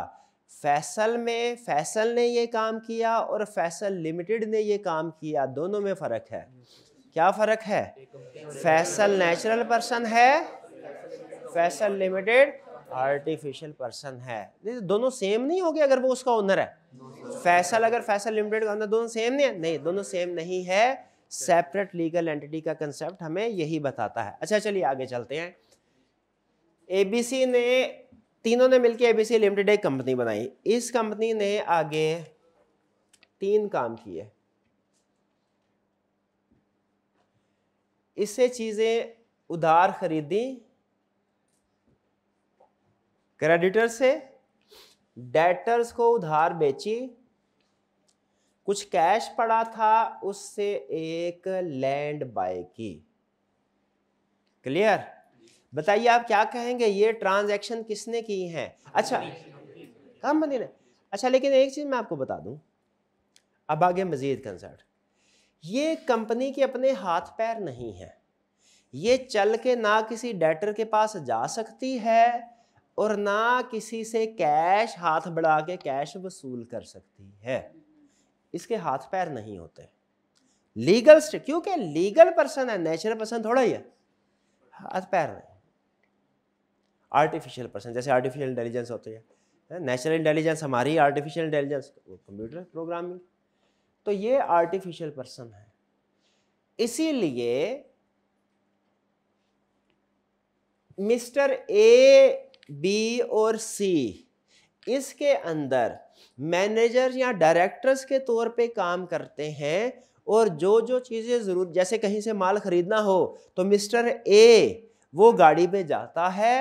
फैसल में फैसल ने ये काम किया और फैसल लिमिटेड ने ये काम किया दोनों में फ़र्क है क्या फ़र्क है फैसल नेचुरल पर्सन है फैसल लिमिटेड आर्टिफिशियल पर्सन है दोनों सेम नहीं हो गए अगर वो उसका ओनर है फैसल अगर फैसल लिमिटेड का ओनर दोनों सेम नहीं है नहीं दोनों सेम नहीं है सेपरेट लीगल एंटिटी का कंसेप्ट हमें यही बताता है अच्छा चलिए आगे चलते हैं एबीसी ने तीनों ने मिलकर एबीसी लिमिटेड एक कंपनी बनाई इस कंपनी ने आगे तीन काम किए इससे चीज़ें उधार खरीदी क्रेडिटर से डेटर्स को उधार बेची कुछ कैश पड़ा था उससे एक लैंड बाय की क्लियर बताइए आप क्या कहेंगे ये ट्रांजैक्शन किसने की है अच्छा बनी ने अच्छा लेकिन एक चीज़ मैं आपको बता दूं अब आगे मज़ीद कंसर्ट ये कंपनी के अपने हाथ पैर नहीं हैं ये चल के ना किसी डेटर के पास जा सकती है और ना किसी से कैश हाथ बढ़ा के कैश वसूल कर सकती है इसके हाथ पैर नहीं होते लीगल क्योंकि लीगल पर्सन है नेचुरल पर्सन थोड़ा ही है हाथ पैर नहीं आर्टिफिशियल पर्सन जैसे आर्टिफिशियल इंटेलिजेंस होते है नेचुरल इंटेलिजेंस हमारी आर्टिफिशियल इंटेलिजेंस कंप्यूटर प्रोग्रामिंग तो ये आर्टिफिशियल पर्सन है इसीलिए मिस्टर ए बी और सी इसके अंदर मैनेजर या डायरेक्टर्स के तौर पे काम करते हैं और जो जो चीज़ें ज़रूर जैसे कहीं से माल ख़रीदना हो तो मिस्टर ए वो गाड़ी पे जाता है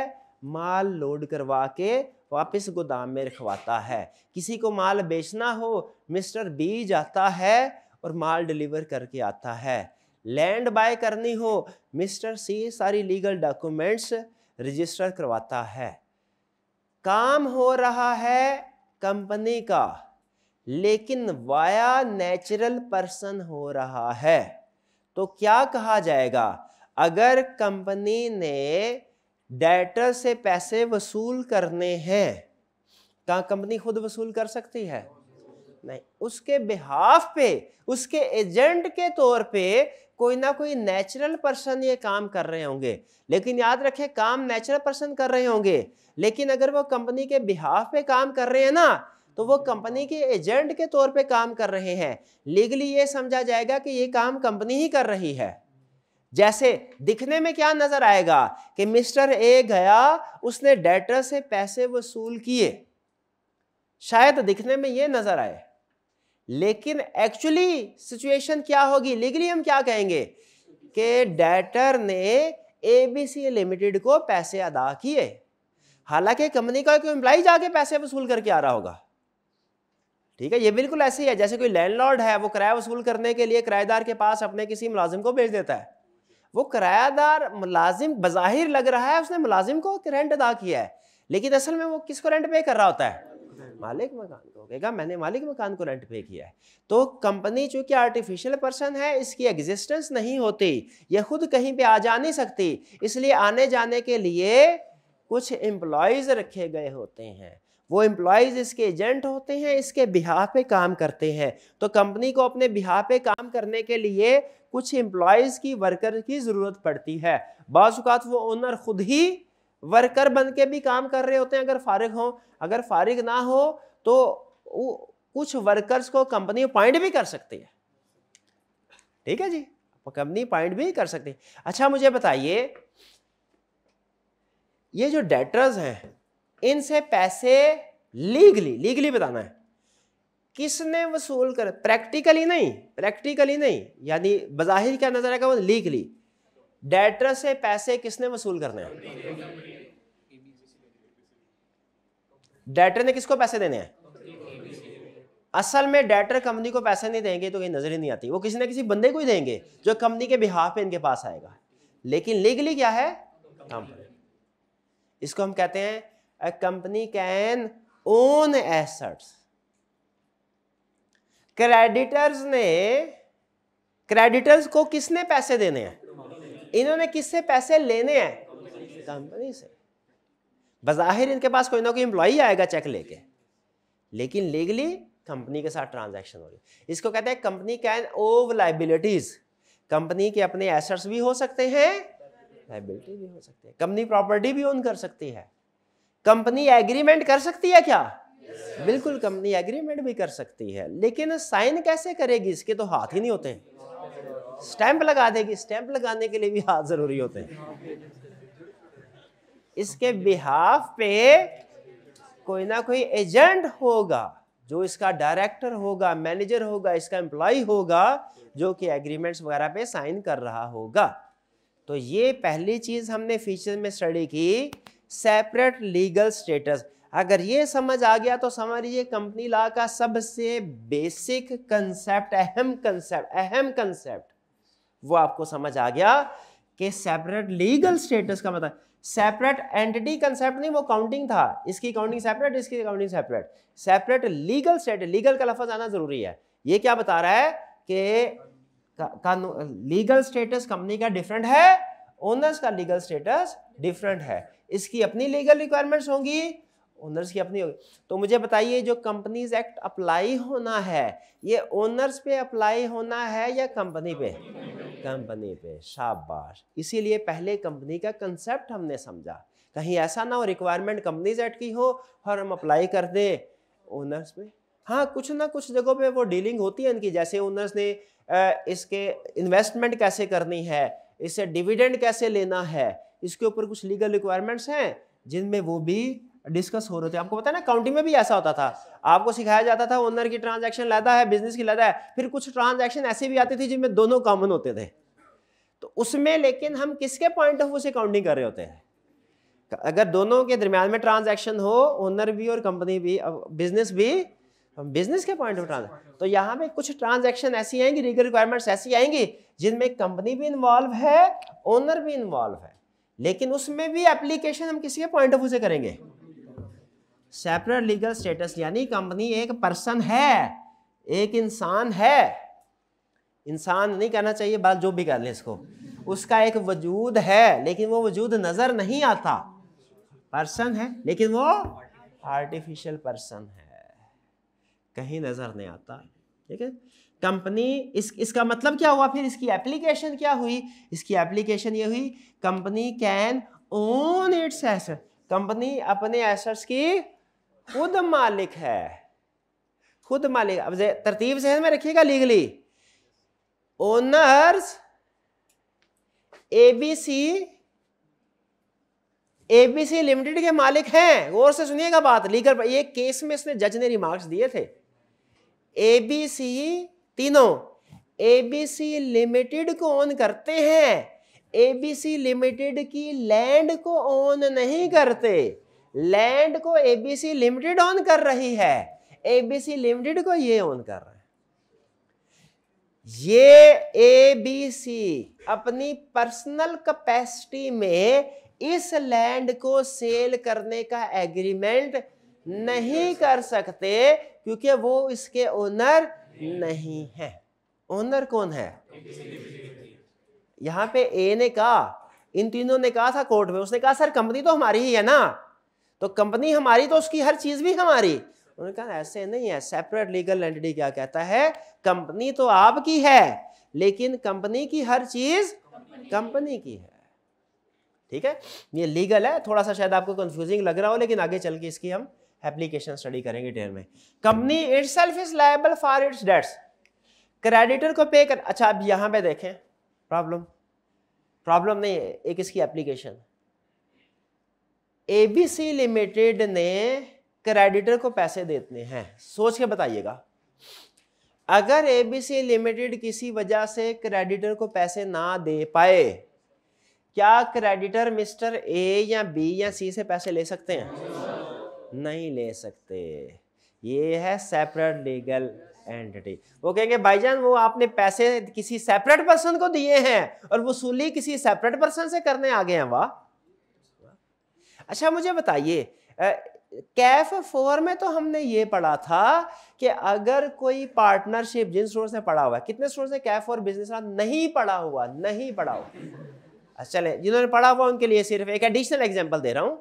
माल लोड करवा के वापस गोदाम में रखवाता है किसी को माल बेचना हो मिस्टर बी जाता है और माल डिलीवर करके आता है लैंड बाय करनी हो मिस्टर सी सारी लीगल डॉक्यूमेंट्स रजिस्टर करवाता है काम हो रहा है कंपनी का लेकिन वाया नेचुरल पर्सन हो रहा है तो क्या कहा जाएगा अगर कंपनी ने डेटर से पैसे वसूल करने हैं क्या कंपनी खुद वसूल कर सकती है नहीं उसके बिहाफ पे उसके एजेंट के तौर पे कोई ना कोई नेचुरल पर्सन ये काम कर रहे होंगे लेकिन याद रखें काम नेचुरल पर्सन कर रहे होंगे लेकिन अगर वो कंपनी के बिहाफ पे काम कर रहे हैं ना तो वो कंपनी के एजेंट के तौर पे काम कर रहे हैं लीगली ये समझा जाएगा कि ये काम कंपनी ही कर रही है जैसे दिखने में क्या नजर आएगा कि मिस्टर ए गया उसने डेटर से पैसे वसूल किए शायद दिखने में ये नजर आए लेकिन एक्चुअली सिचुएशन क्या होगी लीगली हम क्या कहेंगे कि डेटर ने एबीसी लिमिटेड को पैसे अदा किए हालांकि कंपनी का कोई एम्प्लाई जाके पैसे वसूल करके आ रहा होगा ठीक है ये बिल्कुल ऐसे ही है जैसे कोई लैंडलॉर्ड है वो किराया वसूल करने के लिए किराएदार के पास अपने किसी मुलाजिम को भेज देता है वो किरायादार मुलाजिम बज़ाहिर लग रहा है उसने मुलाजिम को रेंट अदा किया है लेकिन असल में वो किसको रेंट पे कर रहा होता है मालिक मकान को कहेगा मैंने मालिक मकान को रेंट पे किया है तो कंपनी चूंकि आर्टिफिशियल पर्सन है इसकी एग्जिस्टेंस नहीं होती यह खुद कहीं पे आ जा नहीं सकती इसलिए आने जाने के लिए कुछ एम्प्लॉयज़ रखे गए होते हैं वो एम्प्लॉयज़ इसके एजेंट होते हैं इसके बिहा पे काम करते हैं तो कंपनी को अपने बिहा पे काम करने के लिए कुछ एम्प्लॉयज़ की वर्कर की ज़रूरत पड़ती है बाजुकात वो ओनर ख़ुद ही वर्कर बन के भी काम कर रहे होते हैं अगर फारिग हो अगर फारिग ना हो तो कुछ वर्कर्स को कंपनी अपॉइंट भी कर सकती है ठीक है जी कंपनी अपॉइंट भी कर सकती है अच्छा मुझे बताइए ये जो डेटर्स हैं इनसे पैसे लीगली लीगली बताना है किसने वसूल कर प्रैक्टिकली नहीं प्रैक्टिकली नहीं यानी बज़ाहिर क्या नजर आएगा वो लीगली डेटर से पैसे किसने वसूल करने हैं डेटर ने किसको पैसे देने हैं असल में डेटर कंपनी को पैसे नहीं देंगे तो कहीं नजर ही नहीं आती वो किसी ना किसी बंदे को ही देंगे जो कंपनी के बिहाफ पे इनके पास आएगा लेकिन लीगली क्या है कंपनी इसको हम कहते हैं company can own assets creditors ने क्रेडिटर्स को किसने पैसे देने हैं इन्होंने किससे पैसे लेने हैं कंपनी से बज़ाहिर इनके पास कोई ना कोई एम्प्लॉई आएगा चेक लेके लेकिन लीगली कंपनी के साथ ट्रांजैक्शन हो रही इसको कहते हैं company can owe liabilities company के अपने एसेट्स भी हो सकते हैं लाइबिलिटी भी हो सकती है कंपनी प्रॉपर्टी भी ओन कर सकती है कंपनी एग्रीमेंट कर सकती है क्या बिल्कुल कंपनी एग्रीमेंट भी कर सकती है लेकिन साइन कैसे करेगी इसके तो हाथ ही नहीं होते स्टैंप लगा देगी स्टैंप लगाने के लिए भी हाथ जरूरी होते हैं इसके बिहाफ पे कोई ना कोई एजेंट होगा जो इसका डायरेक्टर होगा मैनेजर होगा इसका एम्प्लॉय होगा जो कि एग्रीमेंट्स वगैरह पे साइन कर रहा होगा तो ये पहली चीज़ हमने फीचर में स्टडी की सेपरेट लीगल स्टेटस अगर ये समझ आ गया तो समझिए कंपनी लॉ का सबसे बेसिक कंसेप्ट अहम कंसेप्ट अहम कंसेप्ट वो आपको समझ आ गया कि सेपरेट लीगल स्टेटस का मतलब सेपरेट एंटिटी कंसेप्ट नहीं वो काउंटिंग था इसकी काउंटिंग सेपरेट इसकी counting separate separate legal status legal का लफज आना जरूरी है ये क्या बता रहा है कि लीगल स्टेटस कंपनी का डिफरेंट है ओनर्स का लीगल स्टेटस डिफरेंट है इसकी अपनी लीगल रिक्वायरमेंट्स होंगी ओनर्स की अपनी होगी तो मुझे बताइए जो कंपनीज एक्ट अप्लाई होना है ये ओनर्स पे अप्लाई होना है या कंपनी पे कंपनी पे शाबाश इसीलिए पहले कंपनी का कंसेप्ट हमने समझा कहीं ऐसा ना हो रिक्वायरमेंट कंपनीज एक्ट की हो और हम अप्लाई कर दें ओनर्स पे हाँ कुछ ना कुछ जगहों पे वो डीलिंग होती है इनकी जैसे ओनर्स ने इसके इन्वेस्टमेंट कैसे करनी है इसे डिविडेंड कैसे लेना है इसके ऊपर कुछ लीगल रिक्वायरमेंट्स हैं जिनमें वो भी डिस्कस हो रहे थे आपको पता है ना काउंटिंग में भी ऐसा होता था आपको सिखाया जाता था ओनर की ट्रांजैक्शन लादा है बिजनेस की लादा है फिर कुछ ट्रांजैक्शन ऐसे भी आती थी जिनमें दोनों कॉमन होते थे तो उसमें लेकिन हम किसके पॉइंट ऑफ व्यू से काउंटिंग कर रहे होते हैं अगर दोनों के दरमियान में ट्रांजेक्शन हो ओनर भी और कंपनी भी बिजनेस भी बिजनेस के पॉइंट ऑफ ट्रांजेक्शन तो यहाँ पे कुछ ट्रांजेक्शन ऐसी आएंगी लीगल रिक्वायरमेंट्स ऐसी आएंगी जिनमें कंपनी भी इन्वॉल्व है ओनर भी इन्वॉल्व है लेकिन उसमें भी एप्लीकेशन हम किसी के पॉइंट ऑफ व्यू से करेंगे सेपरेट लीगल स्टेटस यानी कंपनी एक पर्सन है एक इंसान है इंसान नहीं कहना चाहिए बात जो भी कर ले इसको उसका एक वजूद है लेकिन वो वजूद नज़र नहीं आता पर्सन है लेकिन वो आर्टिफिशियल पर्सन है कहीं नज़र नहीं आता ठीक है कंपनी इस इसका मतलब क्या हुआ फिर इसकी एप्लीकेशन क्या हुई इसकी एप्लीकेशन ये हुई company can own its asset company अपने एसेट्स की खुद मालिक है खुद मालिक अब तरतीब से में रखिएगा legally owners ABC ABC limited के मालिक हैं गौर से सुनिएगा बात लीगल ये केस में इसने जज ने रिमार्क्स दिए थे एबीसी तीनों एबीसी लिमिटेड को ऑन करते हैं एबीसी लिमिटेड की लैंड को ऑन नहीं करते लैंड को एबीसी लिमिटेड ऑन कर रही है एबीसी लिमिटेड को ये ऑन कर रहा है ये एबीसी अपनी पर्सनल कैपेसिटी में इस लैंड को सेल करने का एग्रीमेंट नहीं कर सकते क्योंकि वो इसके ओनर नहीं है ओनर कौन है यहां पे ए ने कहा इन तीनों ने कहा था कोर्ट में उसने कहा सर कंपनी तो हमारी ही है ना तो कंपनी हमारी तो उसकी हर चीज़ भी हमारी उन्होंने कहा ऐसे नहीं है सेपरेट लीगल एंटिटी क्या कहता है कंपनी तो आपकी है लेकिन कंपनी की हर चीज़ कंपनी की है ठीक है ये लीगल है थोड़ा सा शायद आपको कंफ्यूजिंग लग रहा हो लेकिन आगे चल के इसकी हम एप्लीकेशन स्टडी करेंगे डेयर में company itself is liable for its debts creditor को पे कर अच्छा अब यहां पे देखें प्रॉब्लम प्रॉब्लम नहीं है एक इसकी एप्लीकेशन एबीसी लिमिटेड ने क्रेडिटर को पैसे देते हैं सोच के बताइएगा अगर एबीसी लिमिटेड किसी वजह से क्रेडिटर को पैसे ना दे पाए क्या क्रेडिटर मिस्टर ए या बी या सी से पैसे ले सकते हैं नहीं ले सकते ये है सेपरेट लीगल एंटिटी वो कहेंगे भाईजान वो आपने पैसे किसी सेपरेट पर्सन को दिए हैं और वसूली किसी सेपरेट पर्सन से करने आ गए हैं वाह अच्छा मुझे बताइए कैफ फोर में तो हमने ये पढ़ा था कि अगर कोई पार्टनरशिप जिन स्टोर से पढ़ा हुआ है कितने स्टोर से कैफ और बिजनेस नहीं पढ़ा हुआ नहीं पढ़ा हुआ अच्छा, चले जिन्होंने पढ़ा हुआ उनके लिए सिर्फ एक एडिशनल एग्जाम्पल दे रहा हूँ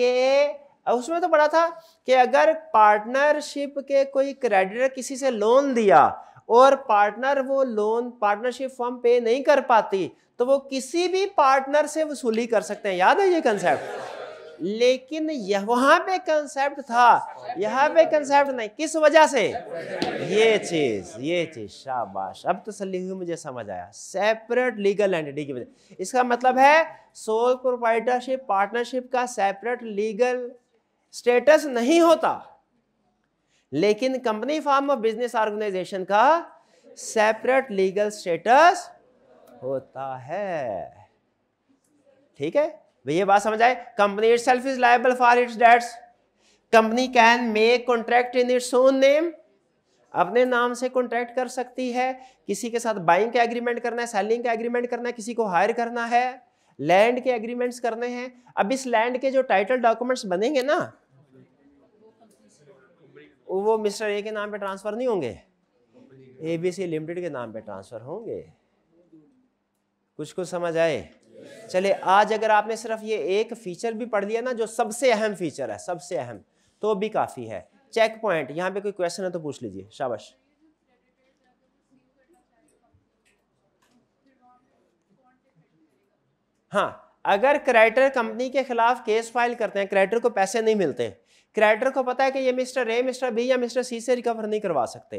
कि उसमें तो पढ़ा था कि अगर पार्टनरशिप के कोई क्रेडिटर किसी से लोन दिया और पार्टनर वो लोन पार्टनरशिप फॉर्म पे नहीं कर पाती तो वो किसी भी पार्टनर से वसूली कर सकते हैं याद है ये कंसेप्ट लेकिन यहां पे कंसेप्ट था यहाँ पे कंसेप्ट नहीं किस वजह से ये चीज़ ये चीज़ शाबाश अब तसली तो मुझे समझ आया सेपरेट लीगल एंटिटी की वजह इसका मतलब है सोल प्रोपाइटरशिप पार्टनरशिप का सेपरेट लीगल स्टेटस नहीं होता लेकिन कंपनी फार्म और बिजनेस ऑर्गेनाइजेशन का सेपरेट लीगल स्टेटस होता है ठीक है भाई तो ये बात समझ आए company itself is liable for its debts company can make contract in its own name अपने नाम से कॉन्ट्रैक्ट कर सकती है किसी के साथ बाइंग का एग्रीमेंट करना है सेलिंग का एग्रीमेंट करना है किसी को हायर करना है लैंड के एग्रीमेंट्स करने हैं अब इस लैंड के जो टाइटल डॉक्यूमेंट्स बनेंगे ना वो मिस्टर ए के नाम पे ट्रांसफर नहीं होंगे ए बी सी लिमिटेड के नाम पे ट्रांसफर होंगे कुछ कुछ समझ आए चले आज अगर आपने सिर्फ ये एक फ़ीचर भी पढ़ लिया ना जो सबसे अहम फ़ीचर है सबसे अहम तो भी काफ़ी है चेक पॉइंट यहाँ पे कोई क्वेश्चन है तो पूछ लीजिए शाबाश हाँ अगर क्रेडिटर कंपनी के खिलाफ केस फाइल करते हैं क्रेडिटर को पैसे नहीं मिलते क्रेडिटर को पता है कि ये मिस्टर ए मिस्टर बी या मिस्टर सी से रिकवर नहीं करवा सकते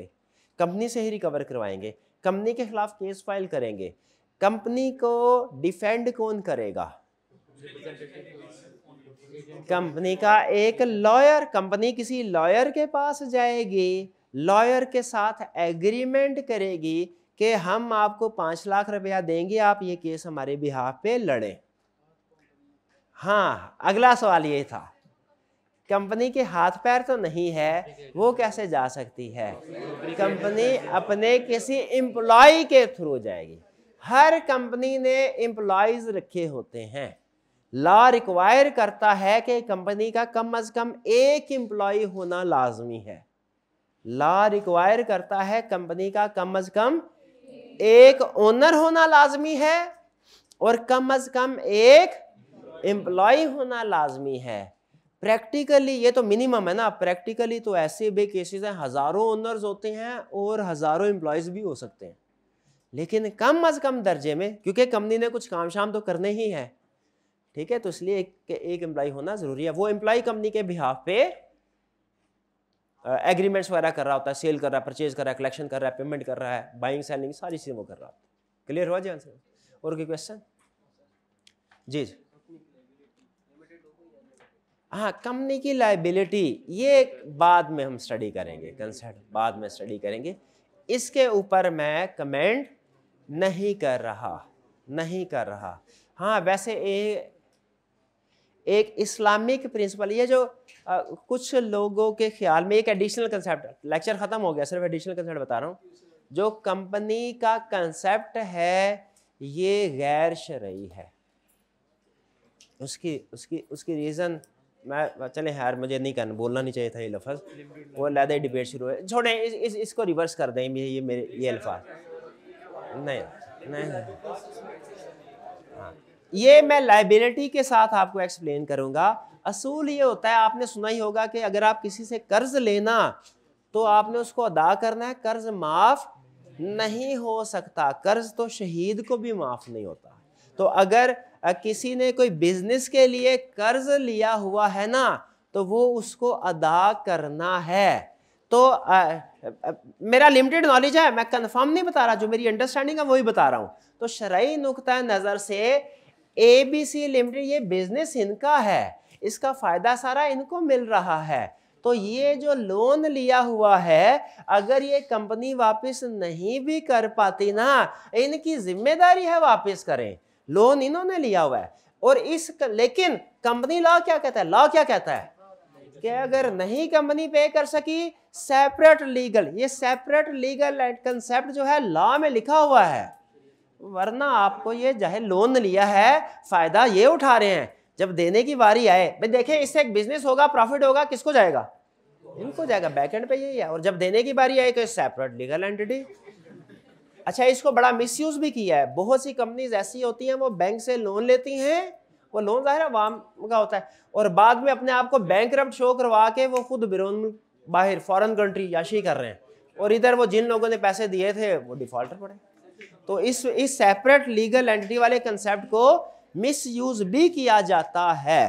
कंपनी से ही रिकवर करवाएंगे कंपनी के खिलाफ केस फाइल करेंगे कंपनी को डिफेंड कौन करेगा कंपनी का एक लॉयर कंपनी किसी लॉयर के पास जाएगी लॉयर के साथ एग्रीमेंट करेगी कि हम आपको पांच लाख रुपया देंगे आप ये केस हमारे बिहाफ पे लड़े हाँ अगला सवाल ये था कंपनी के हाथ पैर तो नहीं है वो कैसे जा सकती है कंपनी अपने किसी एम्प्लॉय के थ्रू जाएगी हर कंपनी ने एम्प्लॉयज़ रखे होते हैं लॉ रिक्वायर करता है कि कंपनी का कम अज़ कम एक एम्प्लॉय होना लाजमी है लॉ रिक्वायर करता है कंपनी का कम अज़ कम एक ओनर होना लाजमी है और कम अज़ कम एक एम्प्लॉय होना लाजमी है प्रैक्टिकली ये तो मिनिमम है ना प्रैक्टिकली तो ऐसे भी केसेस हैं हज़ारों ओनर्स होते हैं और हज़ारों एम्प्लॉयज़ भी हो सकते हैं लेकिन कम अज़ कम दर्जे में क्योंकि कंपनी ने कुछ काम शाम तो करने ही है ठीक है तो इसलिए एक एक एम्प्लॉय होना ज़रूरी है वो एम्प्लॉय कंपनी के बिहाफ पे एग्रीमेंट्स वगैरह कर रहा होता है सेल कर रहा है परचेज कर रहा है कलेक्शन कर रहा है पेमेंट कर रहा है बाइंग सेलिंग सारी चीज़ें वो कर रहा होता है क्लियर हुआ जी आंसर और कोई क्वेश्चन जी जी हाँ कंपनी की लाइबिलिटी ये बाद में हम स्टडी करेंगे कंसर्ट बाद में स्टडी करेंगे इसके ऊपर मैं कमेंट नहीं कर रहा नहीं कर रहा हाँ वैसे ए, एक इस्लामिक प्रिंसिपल ये जो आ, कुछ लोगों के ख्याल में एक एडिशनल कंसेप्ट लेक्चर ख़त्म हो गया सिर्फ एडिशनल कंसेप्ट बता रहा हूँ जो कंपनी का कंसेप्ट है ये गैर शरई है उसकी उसकी उसकी रीज़न मैं चले यार मुझे नहीं करना बोलना नहीं चाहिए था ये लफज वो लहदा डिबेट शुरू है छोड़ें इस, इस, इसको रिवर्स कर दें ये मेरे ये अल्फाज नहीं नहीं हाँ। ये मैं लाइबिलिटी के साथ आपको एक्सप्लेन करूंगा असूल ये होता है आपने सुना ही होगा कि अगर आप किसी से कर्ज लेना तो आपने उसको अदा करना है कर्ज माफ नहीं हो सकता कर्ज तो शहीद को भी माफ नहीं होता तो अगर किसी ने कोई बिजनेस के लिए कर्ज लिया हुआ है ना तो वो उसको अदा करना है तो आ, मेरा लिमिटेड नॉलेज है मैं कन्फर्म नहीं बता रहा जो मेरी अंडरस्टैंडिंग है वही बता रहा हूँ तो शराय नुकता नज़र से ए बी सी लिमिटेड ये बिजनेस इनका है इसका फ़ायदा सारा इनको मिल रहा है तो ये जो लोन लिया हुआ है अगर ये कंपनी वापस नहीं भी कर पाती ना इनकी जिम्मेदारी है वापस करें लोन इन्होंने लिया हुआ है और इस लेकिन कंपनी लॉ क्या कहता है लॉ क्या कहता है कि अगर नहीं कंपनी पे कर सकी सेपरेट लीगल ये सेपरेट लीगल कंसेप्ट जो है लॉ में लिखा हुआ है वरना आपको ये चाहे लोन लिया है फायदा ये उठा रहे हैं जब देने की बारी आए भाई देखें इससे एक बिजनेस होगा प्रॉफिट होगा किसको जाएगा इनको जाएगा बैकेंड पे यही है और जब देने की बारी आई तो सेपरेट लीगल एंटिटी अच्छा इसको बड़ा मिसयूज भी किया है बहुत सी कंपनीज ऐसी होती हैं वो बैंक से लोन लेती हैं वो लोन ज़ाहिर अवाम का होता है और बाद में अपने आप को बैंक शो करवा के वो खुद बिरोन बाहर फॉरेन कंट्री याशी कर रहे हैं और इधर वो जिन लोगों ने पैसे दिए थे वो डिफ़ॉल्टर पड़े तो इस इस सेपरेट लीगल एंटिटी वाले कंसेप्ट को मिस यूज भी किया जाता है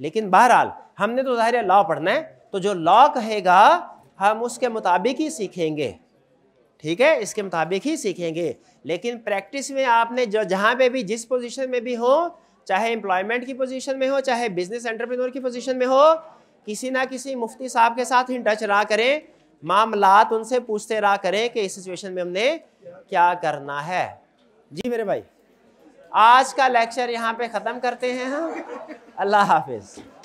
लेकिन बहरहाल हमने तो ज़ाहिर लॉ पढ़ना है तो जो लॉ कहेगा हम उसके मुताबिक ही सीखेंगे ठीक है इसके मुताबिक ही सीखेंगे लेकिन प्रैक्टिस में आपने जो जहाँ पे भी जिस पोजीशन में भी हो चाहे एम्प्लॉयमेंट की पोजीशन में हो चाहे बिजनेस एंटरप्रेन्योर की पोजीशन में हो किसी ना किसी मुफ्ती साहब के साथ ही टच रहा करें मामलात उनसे पूछते रहा करें कि इस सिचुएशन में हमने क्या करना है जी मेरे भाई आज का लेक्चर यहाँ पे ख़त्म करते हैं हम अल्लाह हाफिज़